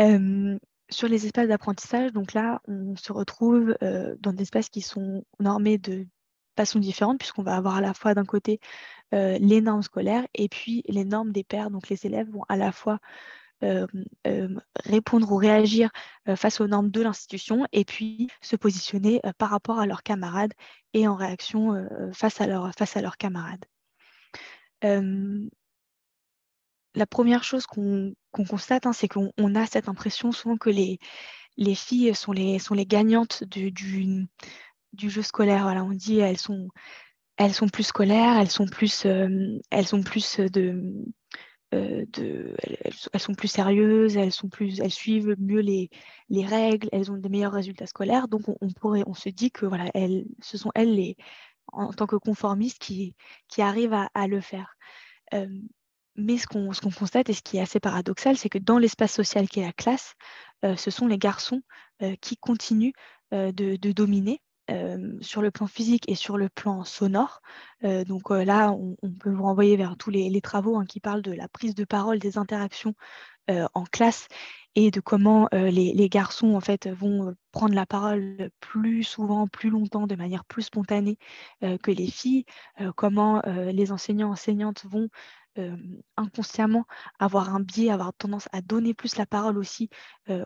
Euh, sur les espaces d'apprentissage, donc là, on se retrouve euh, dans des espaces qui sont normés de façon différente puisqu'on va avoir à la fois d'un côté euh, les normes scolaires et puis les normes des pairs. Donc les élèves vont à la fois répondre ou réagir face aux normes de l'institution et puis se positionner par rapport à leurs camarades et en réaction face à leurs camarades la première chose qu'on constate, hein, c'est qu'on a cette impression souvent que les, les filles sont les, sont les gagnantes du, du, jeu scolaire. Voilà, on dit elles sont, elles sont plus scolaires, elles sont plus, euh, elles sont plus de, euh, de elles, sont plus sérieuses, elles sont plus, elles suivent mieux les, les règles, elles ont des meilleurs résultats scolaires. Donc on, pourrait, on se dit que voilà, elles, ce sont elles les, en, tant que conformistes qui, qui arrivent à, le faire. Euh, mais ce qu'on constate et ce qui est assez paradoxal, c'est que dans l'espace social qui est la classe, euh, ce sont les garçons euh, qui continuent euh, de, dominer sur le plan physique et sur le plan sonore. donc là, on, peut vous renvoyer vers tous les, travaux hein, qui parlent de la prise de parole, des interactions en classe et de comment les, les, garçons en fait vont prendre la parole plus souvent, plus longtemps, de manière plus spontanée que les filles. comment les enseignants enseignantes vont inconsciemment avoir un biais, avoir tendance à donner plus la parole aussi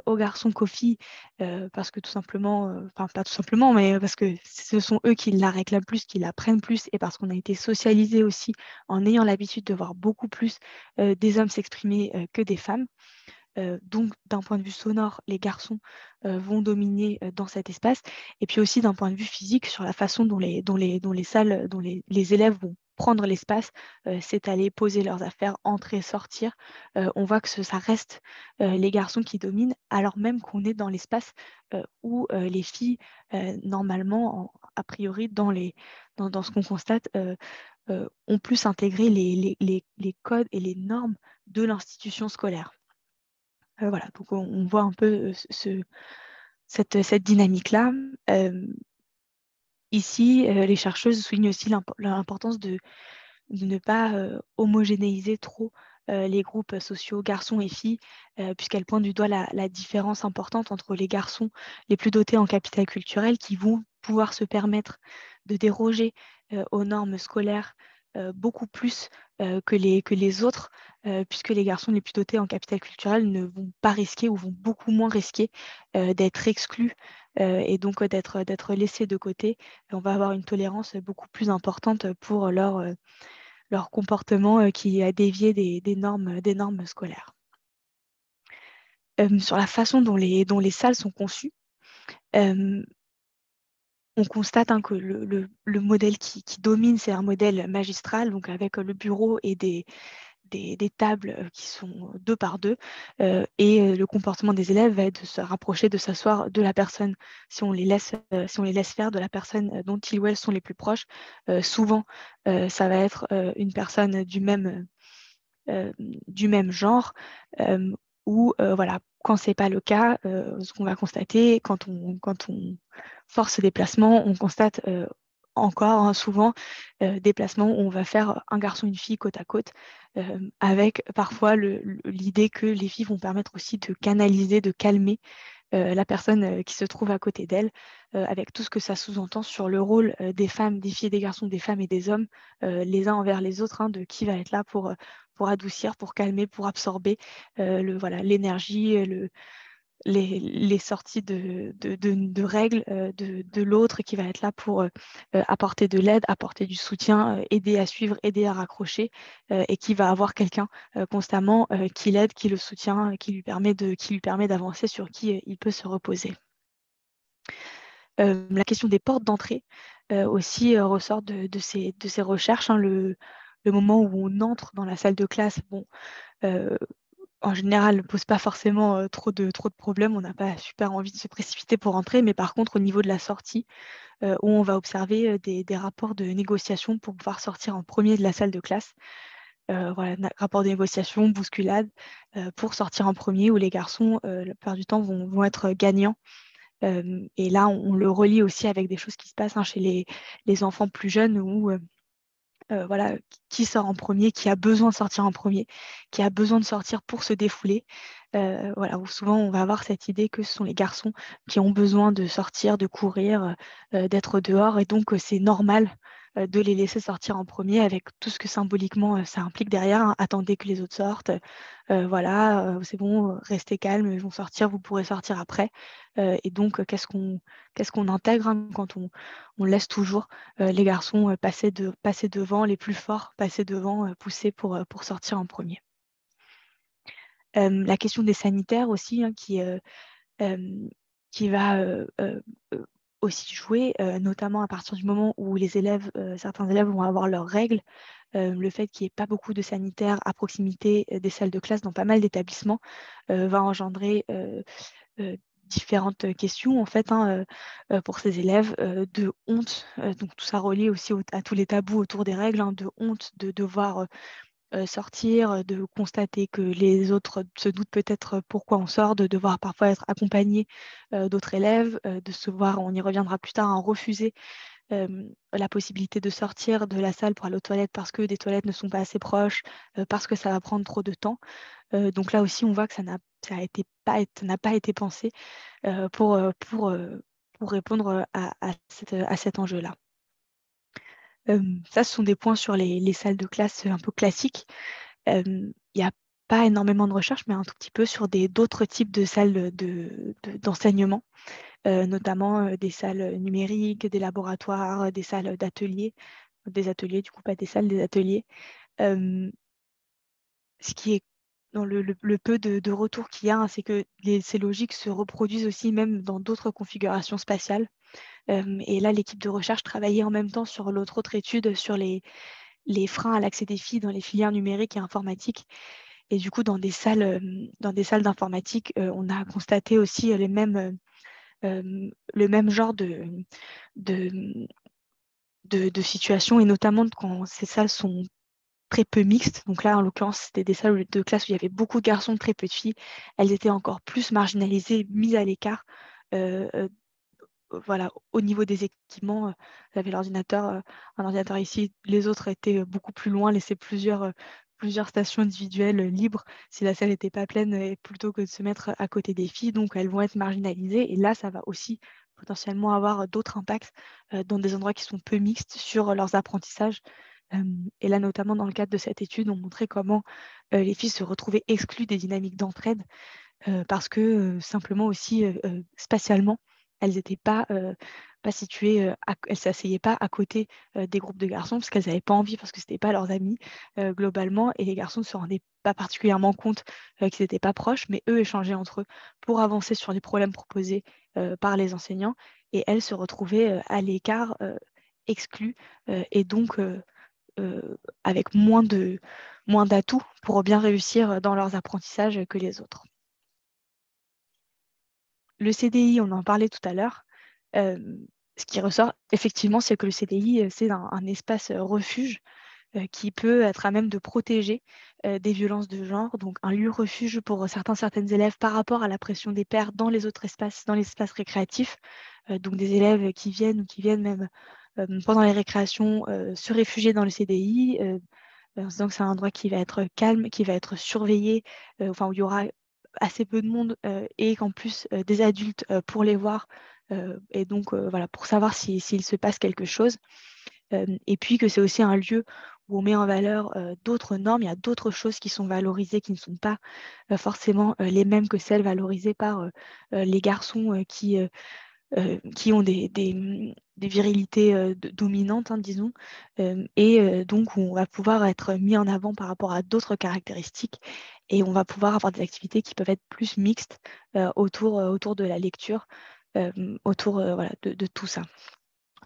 aux garçons qu'aux filles, parce que tout simplement, enfin pas tout simplement, mais parce que ce sont eux qui la réclament plus, qui la prennent plus, et parce qu'on a été socialisé aussi en ayant l'habitude de voir beaucoup plus des hommes s'exprimer que des femmes. donc, d'un point de vue sonore, les garçons vont dominer dans cet espace. Et puis aussi, d'un point de vue physique, sur la façon dont les, les, dont les salles, dont les élèves vont prendre l'espace, euh, s'étaler, poser leurs affaires, entrer, sortir. Euh, on voit que ça reste euh, les garçons qui dominent, alors même qu'on est dans l'espace où les filles, normalement, a priori, dans, les, dans, ce qu'on constate, ont plus intégré les, codes et les normes de l'institution scolaire. voilà, donc on, voit un peu ce, cette, cette dynamique-là. Ici, euh, les chercheuses soulignent aussi l'importance de, ne pas euh, homogénéiser trop euh, les groupes sociaux garçons et filles, puisqu'elles pointent du doigt la, différence importante entre les garçons les plus dotés en capital culturel qui vont pouvoir se permettre de déroger aux normes scolaires beaucoup plus que les autres, puisque les garçons les plus dotés en capital culturel ne vont pas risquer ou vont beaucoup moins risquer d'être exclus euh, et donc d'être, d'être de côté. on va avoir une tolérance beaucoup plus importante pour leur, euh, comportement euh, qui a dévié des, normes, scolaires. sur la façon dont les, salles sont conçues, on constate hein, que le, modèle qui, domine, c'est un modèle magistral, donc avec le bureau et des, des, tables euh, qui sont euh, deux par deux euh, et le comportement des élèves va être de se rapprocher, de s'asseoir de la personne si on les laisse, si on les laisse faire de la personne dont ils ou elles sont les plus proches. souvent, ça va être une personne du même, du même genre ou voilà, quand ce n'est pas le cas, ce qu'on va constater quand on, quand on force des placements, on constate encore hein, souvent euh, des placements où on va faire euh, un garçon, une fille côte à côte, euh, avec parfois l'idée que les filles vont permettre aussi de canaliser, de calmer la personne qui se trouve à côté d'elle, avec tout ce que ça sous-entend sur le rôle des femmes, des filles, des garçons, des femmes et des hommes, les uns envers les autres, hein, de qui va être là pour, pour adoucir, pour calmer, pour absorber le l'énergie, le, les, sorties de, règles euh, de, l'autre qui va être là pour euh, euh, apporter de l'aide, apporter du soutien, aider à suivre, aider à raccrocher et qui va avoir quelqu'un constamment qui l'aide, qui le soutient, qui lui permet d'avancer, sur qui il peut se reposer. la question des portes d'entrée aussi ressort de, ces, recherches. Hein, le, le, moment où on entre dans la salle de classe, bon, en général, ne pose pas forcément trop, de, trop de problèmes. On n'a pas super envie de se précipiter pour rentrer. Mais par contre, au niveau de la sortie, où on va observer des, rapports de négociation pour pouvoir sortir en premier de la salle de classe. voilà, rapport de négociation, bousculade, pour sortir en premier, où les garçons, la plupart du temps, vont, être gagnants. et là, on, le relie aussi avec des choses qui se passent hein, chez les, les, enfants plus jeunes, où euh, voilà, qui sort en premier, qui a besoin de sortir en premier, qui a besoin de sortir pour se défouler. Euh, voilà, souvent on va avoir cette idée que ce sont les garçons qui ont besoin de sortir, de courir, euh, d'être dehors, et donc c'est normal euh, de les laisser sortir en premier avec tout ce que symboliquement euh, ça implique derrière. Hein. Attendez que les autres sortent. Euh, voilà, c'est bon, restez calme, ils vont sortir, vous pourrez sortir après. et donc, qu'est-ce qu'on qu'est-ce intègre hein, quand on, laisse toujours les garçons passer, de, passer devant, les plus forts passer devant, pousser pour, pour sortir en premier. la question des sanitaires aussi, hein, qui, qui va aussi jouer, euh, notamment à partir du moment où les élèves, euh, certains élèves vont avoir leurs règles, euh, le fait qu'il n'y ait pas beaucoup de sanitaires à proximité des salles de classe dans pas mal d'établissements va engendrer différentes questions en fait hein, pour ces élèves de honte, donc tout ça relié aussi à tous les tabous autour des règles, hein, de honte de devoir euh, sortir, euh, de constater que les autres se doutent peut-être pourquoi on sort, de devoir parfois être accompagné euh, d'autres élèves, de se voir, on y reviendra plus tard, en refuser la possibilité de sortir de la salle pour aller aux toilettes parce que des toilettes ne sont pas assez proches, parce que ça va prendre trop de temps. donc là aussi, on voit que ça n'a pas, pas été pensé pour, pour, répondre à cet enjeu-là ça, ce sont des points sur les, salles de classe euh, un peu classiques. Il n'y a pas énormément de recherches, mais un tout petit peu sur d'autres types de salles d'enseignement, euh, notamment euh, des salles numériques, des laboratoires, des salles d'ateliers, des ateliers, du coup pas des salles, des ateliers. ce qui est dans le, peu de, retour qu'il y a, hein, c'est que ces logiques se reproduisent aussi même dans d'autres configurations spatiales et là, l'équipe de recherche travaillait en même temps sur l'autre autre étude sur les, les freins à l'accès des filles dans les filières numériques et informatiques. Et du coup, dans des salles, dans des salles d'informatique, on a constaté aussi les mêmes, le même genre de, de, de, situation, et notamment quand ces salles sont très peu mixtes. Donc là, en l'occurrence, c'était des salles de classe où il y avait beaucoup de garçons, très peu de filles. Elles étaient encore plus marginalisées, mises à l'écart euh, au niveau des équipements, euh, j'avais l'ordinateur, euh, un ordinateur ici, les autres étaient beaucoup plus loin, laissaient plusieurs, stations individuelles libres si la salle n'était pas pleine, plutôt que de se mettre à côté des filles, donc elles vont être marginalisées, et là, ça va aussi potentiellement avoir d'autres impacts dans des endroits qui sont peu mixtes sur leurs apprentissages. et là, notamment dans le cadre de cette étude, on montrait comment les filles se retrouvaient exclues des dynamiques d'entraide parce que simplement aussi spatialement, elles n'étaient pas, euh, situées, euh, elles s'asseyaient pas à côté euh, des groupes de garçons parce qu'elles n'avaient pas envie, parce que ce n'était pas leurs amis globalement, et les garçons ne se rendaient pas particulièrement compte qu'ils n'étaient pas proches, mais eux échangeaient entre eux pour avancer sur les problèmes proposés par les enseignants, et elles se retrouvaient à l'écart, exclues, et donc avec moins d'atouts moins pour bien réussir dans leurs apprentissages que les autres le CDI, on en parlait tout à l'heure. Euh, ce qui ressort effectivement, c'est que le CDI, euh, c'est un, espace euh, refuge qui peut être à même de protéger des violences de genre, donc un lieu refuge pour certains, certaines élèves par rapport à la pression des pères dans les autres espaces, dans l'espace récréatif. donc des élèves qui viennent ou qui viennent même pendant les récréations se réfugier dans le CDI Donc c'est un endroit qui va être calme, qui va être surveillé, enfin où il y aura assez peu de monde euh, et qu'en plus euh, des adultes euh, pour les voir et donc voilà pour savoir s'il se passe quelque chose et puis que c'est aussi un lieu où on met en valeur d'autres normes, il y a d'autres choses qui sont valorisées, qui ne sont pas forcément les mêmes que celles valorisées par les garçons qui euh, qui ont des, virilités euh, dominantes, hein, disons, euh, et donc on va pouvoir être mis en avant par rapport à d'autres caractéristiques, et on va pouvoir avoir des activités qui peuvent être plus mixtes autour, de la lecture, autour de, de, tout ça.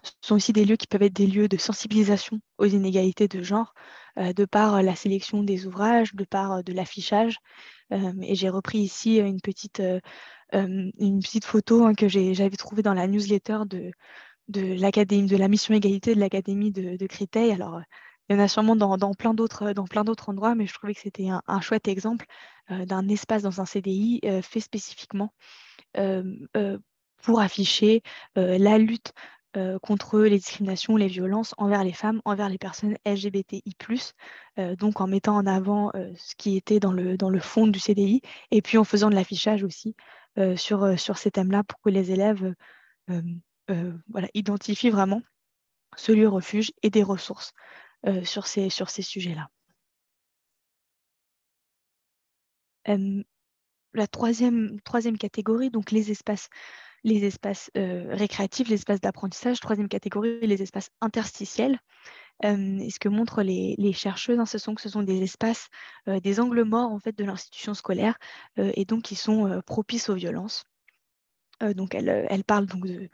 Ce sont aussi des lieux qui peuvent être des lieux de sensibilisation aux inégalités de genre, de par la sélection des ouvrages, de par de l'affichage. et j'ai repris ici une petite euh, une petite photo hein, que j'avais trouvée dans la newsletter de, l'académie, de la mission égalité de l'académie de, Créteil. Alors, il y en a sûrement dans, plein d'autres endroits, mais je trouvais que c'était un, chouette exemple euh, d'un espace dans un CDI euh, fait spécifiquement pour afficher la lutte contre les discriminations, les violences envers les femmes, envers les personnes LGBTI+, donc en mettant en avant ce qui était dans le fond du CDI, et puis en faisant de l'affichage aussi euh, euh, sur, ces thèmes-là pour que les élèves euh, identifient vraiment ce lieu refuge et des ressources sur ces, sur ces sujets-là. la troisième, troisième catégorie, donc les espaces les espaces récréatifs, les espaces d'apprentissage. Troisième catégorie, les espaces interstitiels ce que montrent les, chercheuses, hein, ce sont que ce sont des espaces, des angles morts en fait de l'institution scolaire et donc qui sont propices aux violences. donc elle, parle donc de,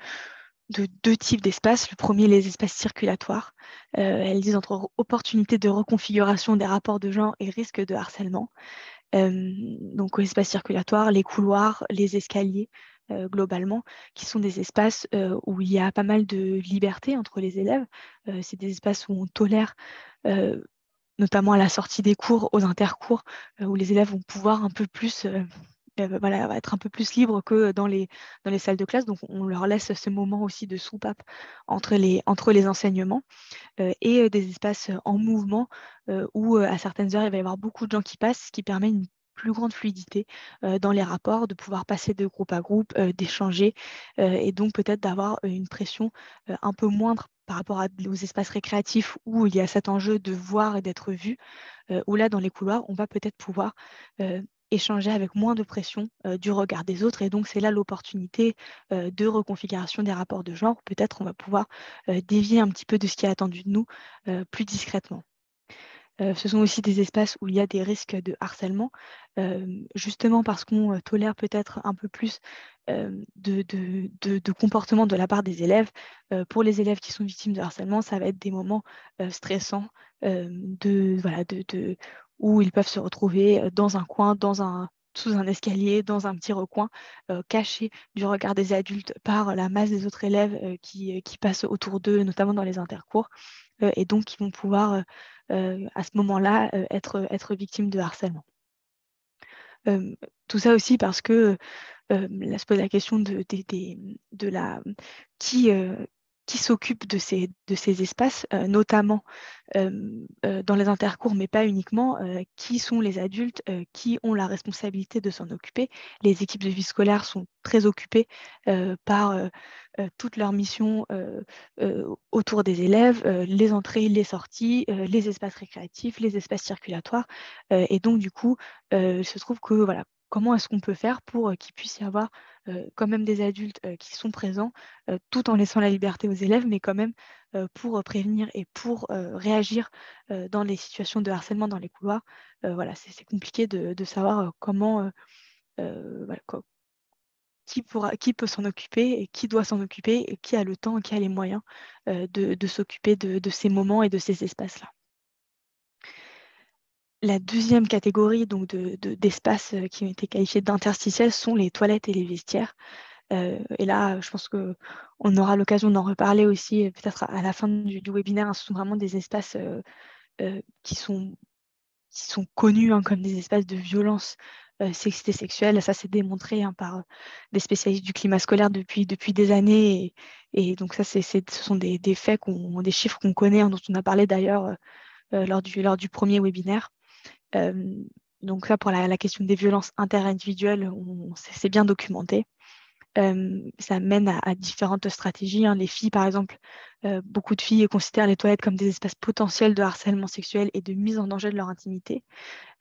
deux types d'espaces. Le premier, les espaces circulatoires. elle dit entre opportunités de reconfiguration des rapports de genre et risque de harcèlement. donc, aux espaces circulatoires, les couloirs, les escaliers, globalement, qui sont des espaces où il y a pas mal de liberté entre les élèves. c'est des espaces où on tolère, notamment à la sortie des cours, aux intercours, où les élèves vont pouvoir un peu plus... Euh, voilà, être un peu plus libres que dans les, dans les salles de classe. Donc, on leur laisse ce moment aussi de soupape entre les, entre les enseignements et des espaces en mouvement où, à certaines heures, il va y avoir beaucoup de gens qui passent, ce qui permet une plus grande fluidité dans les rapports, de pouvoir passer de groupe à groupe, d'échanger et donc peut-être d'avoir une pression un peu moindre par rapport aux espaces récréatifs où il y a cet enjeu de voir et d'être vu, où là dans les couloirs, on va peut-être pouvoir échanger avec moins de pression du regard des autres. Et donc, c'est là l'opportunité de reconfiguration des rapports de genre. Peut-être on va pouvoir dévier un petit peu de ce qui est attendu de nous plus discrètement. Euh, ce sont aussi des espaces où il y a des risques de harcèlement, euh, justement parce qu'on euh, tolère peut-être un peu plus de, de, comportement de la part des élèves. pour les élèves qui sont victimes de harcèlement, ça va être des moments stressants voilà, où ils peuvent se retrouver dans un coin, dans un, sous un escalier, dans un petit recoin, euh, caché du regard des adultes par la masse des autres élèves euh, euh, qui, passent autour d'eux, notamment dans les intercours, et donc qui vont pouvoir, à ce moment-là, être, être victimes de harcèlement. tout ça aussi parce que là se pose la question de, de, la qui, qui s'occupent de ces, de ces espaces, euh, notamment euh, dans les intercours, mais pas uniquement, euh, qui sont les adultes qui ont la responsabilité de s'en occuper. Les équipes de vie scolaire sont très occupées par toutes leurs missions autour des élèves, les entrées, les sorties, les espaces récréatifs, les espaces circulatoires. et donc, du coup, il se trouve que, voilà, comment est-ce qu'on peut faire pour qu'il puisse y avoir euh, quand même des adultes euh, qui sont présents, euh, tout en laissant la liberté aux élèves, mais quand même pour prévenir et pour réagir dans les situations de harcèlement dans les couloirs. voilà, c'est compliqué de, savoir comment, qui, pourra, qui, peut s'en occuper et qui doit s'en occuper et qui a le temps qui a les moyens de, s'occuper de, ces moments et de ces espaces-là. La deuxième catégorie donc d'espaces de, euh, qui ont été qualifiés d'interstitiels sont les toilettes et les vestiaires. Euh, et là, je pense qu'on aura l'occasion d'en reparler aussi, euh, peut-être à la fin du, webinaire. Hein. Ce sont vraiment des espaces qui, sont, qui sont connus hein, comme des espaces de violence sexiste et sexuelle. Ça, c'est démontré hein, par des spécialistes du climat scolaire depuis, depuis des années. Et, donc, ça, c'est, ce sont des, faits, des chiffres qu'on connaît, dont on a parlé d'ailleurs lors, du, lors du premier webinaire. Euh, donc là pour la, question des violences interindividuelles, individuelles c'est bien documenté. Euh, ça mène à, différentes stratégies. Hein. Les filles, par exemple, euh, beaucoup de filles considèrent les toilettes comme des espaces potentiels de harcèlement sexuel et de mise en danger de leur intimité,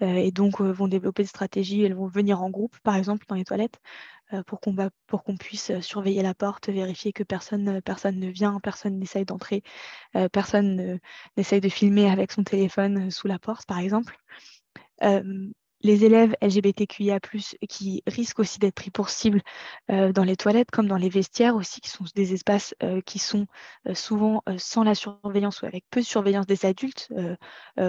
et donc vont développer des stratégies. Elles vont venir en groupe, par exemple, dans les toilettes, pour qu'on puisse surveiller la porte, vérifier que personne ne vient, personne n'essaye d'entrer, personne n'essaye de filmer avec son téléphone sous la porte, par exemple. Euh, les élèves LGBTQIA+, qui risquent aussi d'être pris pour cible euh, dans les toilettes comme dans les vestiaires aussi, qui sont des espaces euh, qui sont souvent sans la surveillance ou avec peu de surveillance des adultes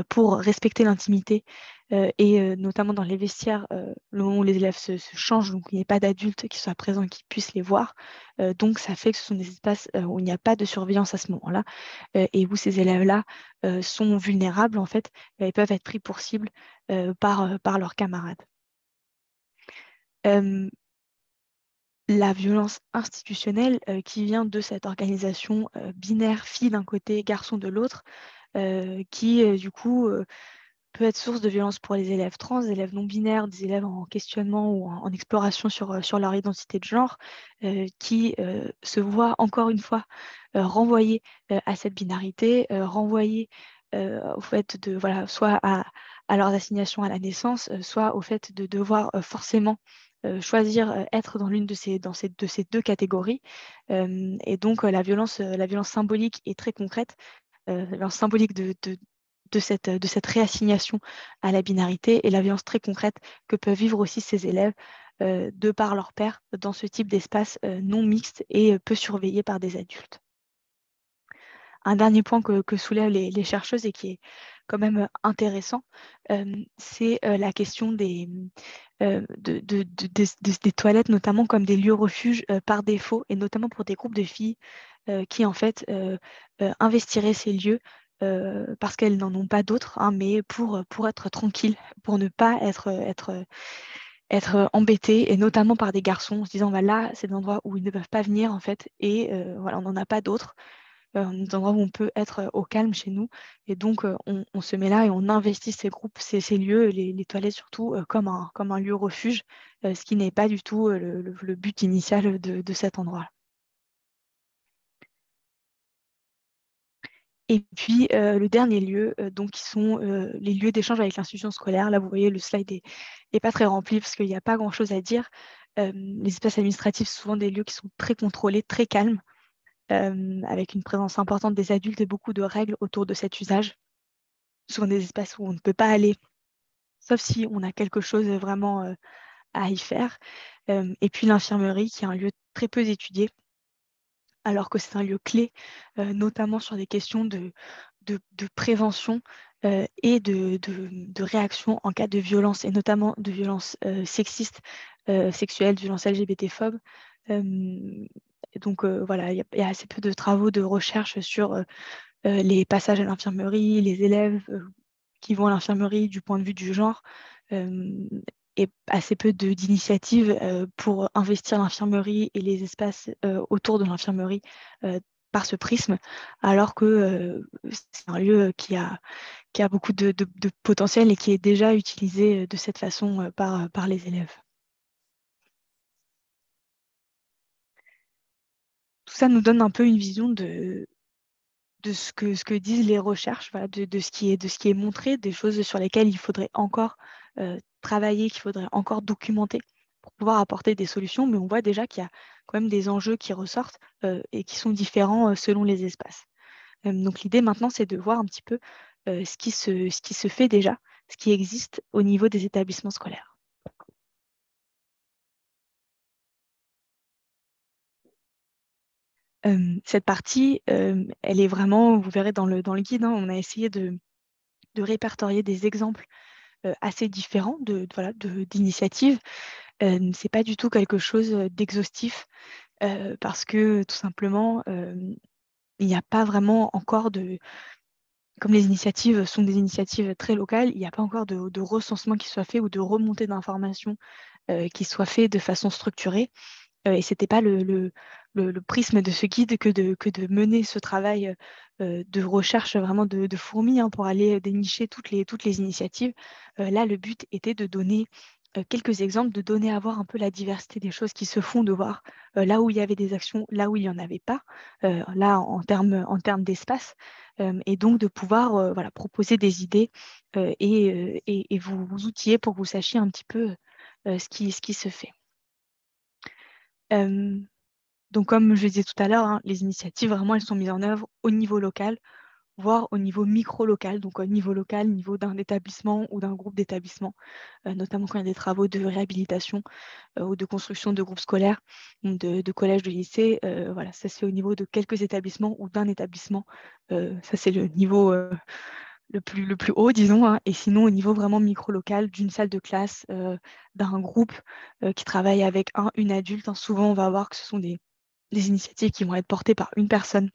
pour respecter l'intimité et notamment dans les vestiaires, le moment où les élèves se, changent, donc il n'y a pas d'adultes qui soient présents, qui puissent les voir. donc ça fait que ce sont des espaces où il n'y a pas de surveillance à ce moment-là et où ces élèves-là sont vulnérables en fait et peuvent être pris pour cible par, par leurs camarades la violence institutionnelle qui vient de cette organisation binaire, fille d'un côté, garçon de l'autre, qui du coup peut être source de violence pour les élèves trans, des élèves non binaires, des élèves en questionnement ou en, exploration sur, euh, sur, leur identité de genre, euh, qui euh, se voient encore une fois renvoyés à cette binarité, renvoyés au fait de, voilà, soit à, à, leurs assignations à la naissance, soit au fait de devoir forcément choisir être dans l'une de ces, dans ces, de ces deux catégories. et donc la violence, la violence symbolique est très concrète, la violence symbolique de, de cette, de cette réassignation à la binarité et la violence très concrète que peuvent vivre aussi ces élèves euh, de par leur père dans ce type d'espace euh, non mixte et euh, peu surveillé par des adultes. Un dernier point que, soulèvent les, chercheuses et qui est quand même intéressant, c'est la question des, des, toilettes, notamment comme des lieux refuges par défaut, et notamment pour des groupes de filles qui en fait investiraient ces lieux euh, parce qu'elles n'en ont pas d'autres, hein, mais pour, pour être tranquille, pour ne pas être, être, être embêtées, et notamment par des garçons, en se disant voilà bah, là, c'est des endroits où ils ne peuvent pas venir, en fait, et euh, voilà, on n'en a pas d'autres. un euh, des endroits où on peut être au calme chez nous. Et donc, on, se met là et on investit ces groupes, ces, ces lieux, les, toilettes surtout, comme, un, comme un lieu refuge, ce qui n'est pas du tout le, but initial de, de cet endroit Et puis euh, le dernier lieu, euh, donc qui sont euh, les lieux d'échange avec l'institution scolaire. Là, vous voyez, le slide n'est pas très rempli parce qu'il n'y a pas grand-chose à dire. les espaces administratifs, souvent des lieux qui sont très contrôlés, très calmes, avec une présence importante des adultes et beaucoup de règles autour de cet usage. Souvent des espaces où on ne peut pas aller, sauf si on a quelque chose vraiment à y faire. et puis l'infirmerie, qui est un lieu très peu étudié, alors que c'est un lieu clé, euh, notamment sur des questions de, de, prévention euh, et de, réaction en cas de violence, et notamment de violence euh, sexiste, euh, sexuelle, violence LGBT-phobe. donc voilà, il y, a assez peu de travaux de recherche sur les passages à l'infirmerie, les élèves qui vont à l'infirmerie du point de vue du genre et assez peu d'initiatives euh, pour investir l'infirmerie et les espaces euh, autour de l'infirmerie euh, par ce prisme, alors que c'est un lieu qui a, qui a beaucoup de, potentiel et qui est déjà utilisé de cette façon par, par les élèves. Tout ça nous donne un peu une vision de, ce, que, ce que disent les recherches, de, ce qui est, de ce qui est montré, des choses sur lesquelles il faudrait encore travailler, qu'il faudrait encore documenter pour pouvoir apporter des solutions, mais on voit déjà qu'il y a quand même des enjeux qui ressortent euh, et qui sont différents euh, selon les espaces. Euh, donc l'idée maintenant, c'est de voir un petit peu ce qui, se, fait déjà, ce qui existe au niveau des établissements scolaires. Cette partie, elle est vraiment, vous verrez dans le, guide, hein, on a essayé de répertorier des exemples assez différent de, d'initiatives. Ce n'est pas du tout quelque chose d'exhaustif parce que tout simplement il n'y a pas vraiment encore de comme les initiatives sont des initiatives très locales, il n'y a pas encore de, de, recensement qui soit fait ou de remontée d'informations qui soit fait de façon structurée. Euh, et c'était pas le, prisme de ce guide que de, mener ce travail euh, de recherche vraiment de, fourmis hein, pour aller euh, dénicher toutes les, initiatives. là, le but était de donner quelques exemples, de donner à voir un peu la diversité des choses qui se font, de voir là où il y avait des actions, là où il n'y en avait pas, là en termes d'espace, et donc de pouvoir voilà, proposer des idées et, vous, outiller pour que vous sachiez un petit peu ce qui se fait donc, comme je disais tout à l'heure, hein, les initiatives, vraiment, elles sont mises en œuvre au niveau local, voire au niveau micro-local, donc au euh, niveau local, au niveau d'un établissement ou d'un groupe d'établissements, euh, notamment quand il y a des travaux de réhabilitation euh, ou de construction de groupes scolaires, de, de collèges, de lycées. voilà, ça c'est au niveau de quelques établissements ou d'un établissement. ça c'est le niveau le plus, le plus haut, disons, hein, et sinon au niveau vraiment micro-local d'une salle de classe, euh, d'un groupe euh, qui travaille avec un, une adulte. Hein, souvent, on va voir que ce sont des, initiatives qui vont être portées par une personne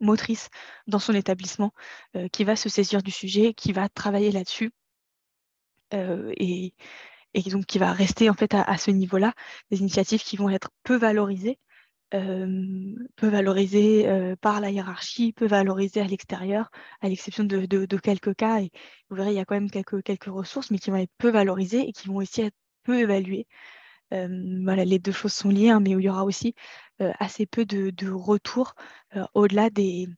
motrice dans son établissement euh, qui va se saisir du sujet, qui va travailler là-dessus et, donc qui va rester en fait à ce niveau-là, des initiatives qui vont être peu valorisées peu valorisés par la hiérarchie, peu valorisée à l'extérieur, à l'exception de, quelques cas. vous verrez, il y a quand même quelques, ressources, mais qui vont être peu valorisées et qui vont aussi être peu évaluées. les deux choses sont liées, hein, mais il y aura aussi assez peu de, retours au-delà des,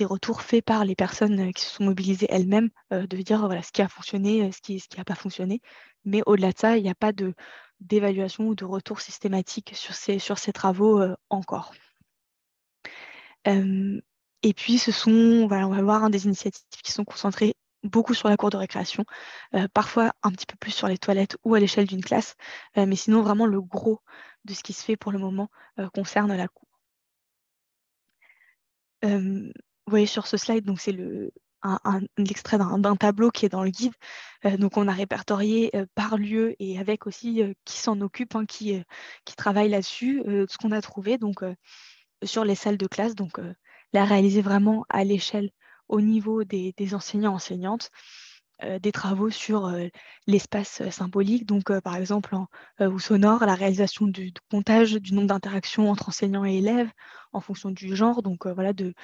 retours faits par les personnes qui se sont mobilisées elles-mêmes, de dire voilà, ce qui a fonctionné, ce qui n'a ce qui pas fonctionné. Mais au-delà de ça, il n'y a pas de, d'évaluation ou de retour systématique sur ces, travaux euh, encore. Euh, et puis, ce sont, on va voir hein, des initiatives qui sont concentrées beaucoup sur la cour de récréation, euh, parfois un petit peu plus sur les toilettes ou à l'échelle d'une classe, mais sinon vraiment le gros de ce qui se fait pour le moment concerne la cour. vous voyez sur ce slide, donc c'est le, un, extrait d'un, tableau qui est dans le guide. Euh, donc on a répertorié euh, par lieu et avec aussi euh, qui s'en occupe, hein, qui, qui travaille là-dessus, ce qu'on a trouvé donc, sur les salles de classe. Donc la réaliser vraiment à l'échelle, au niveau des, des enseignants-enseignantes. des travaux sur l'espace symbolique, donc par exemple en, ou sonore, la réalisation du comptage du nombre d'interactions entre enseignants et élèves en fonction du genre, donc voilà de,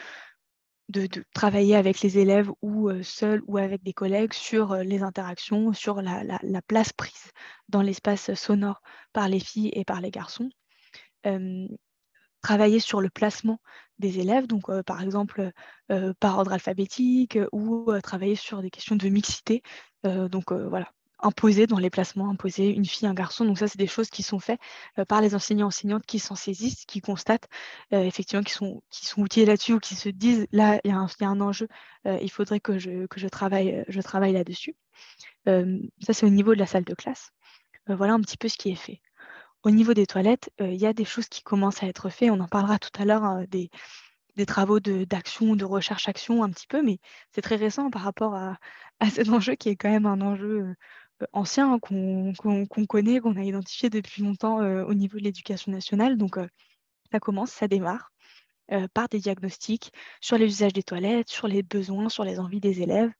de, travailler avec les élèves ou euh, seuls ou avec des collègues sur euh, les interactions, sur la, place prise dans l'espace sonore par les filles et par les garçons. travailler sur le placement des élèves, donc euh, par exemple par ordre alphabétique ou travailler sur des questions de mixité. donc voilà, imposer dans les placements, imposer une fille, un garçon. Donc ça, c'est des choses qui sont faites euh, par les enseignants enseignantes qui s'en saisissent, qui constatent euh, effectivement qui sont, qui sont outillés là-dessus ou qui se disent là, il y, a un enjeu, euh, il faudrait que je, travaille, je travaille là-dessus. ça, c'est au niveau de la salle de classe. voilà un petit peu ce qui est fait. Au niveau des toilettes, il y a des choses qui commencent à être faites. On en parlera tout à l'heure des, travaux d'action, de, recherche-action un petit peu, mais c'est très récent par rapport à, à, cet enjeu qui est quand même un enjeu euh, anciens hein, qu'on connaît, qu'on a identifiés depuis longtemps euh, au niveau de l'éducation nationale. Donc, euh, ça commence, ça démarre. par des diagnostics sur les usages des toilettes, sur les besoins, sur les envies des élèves.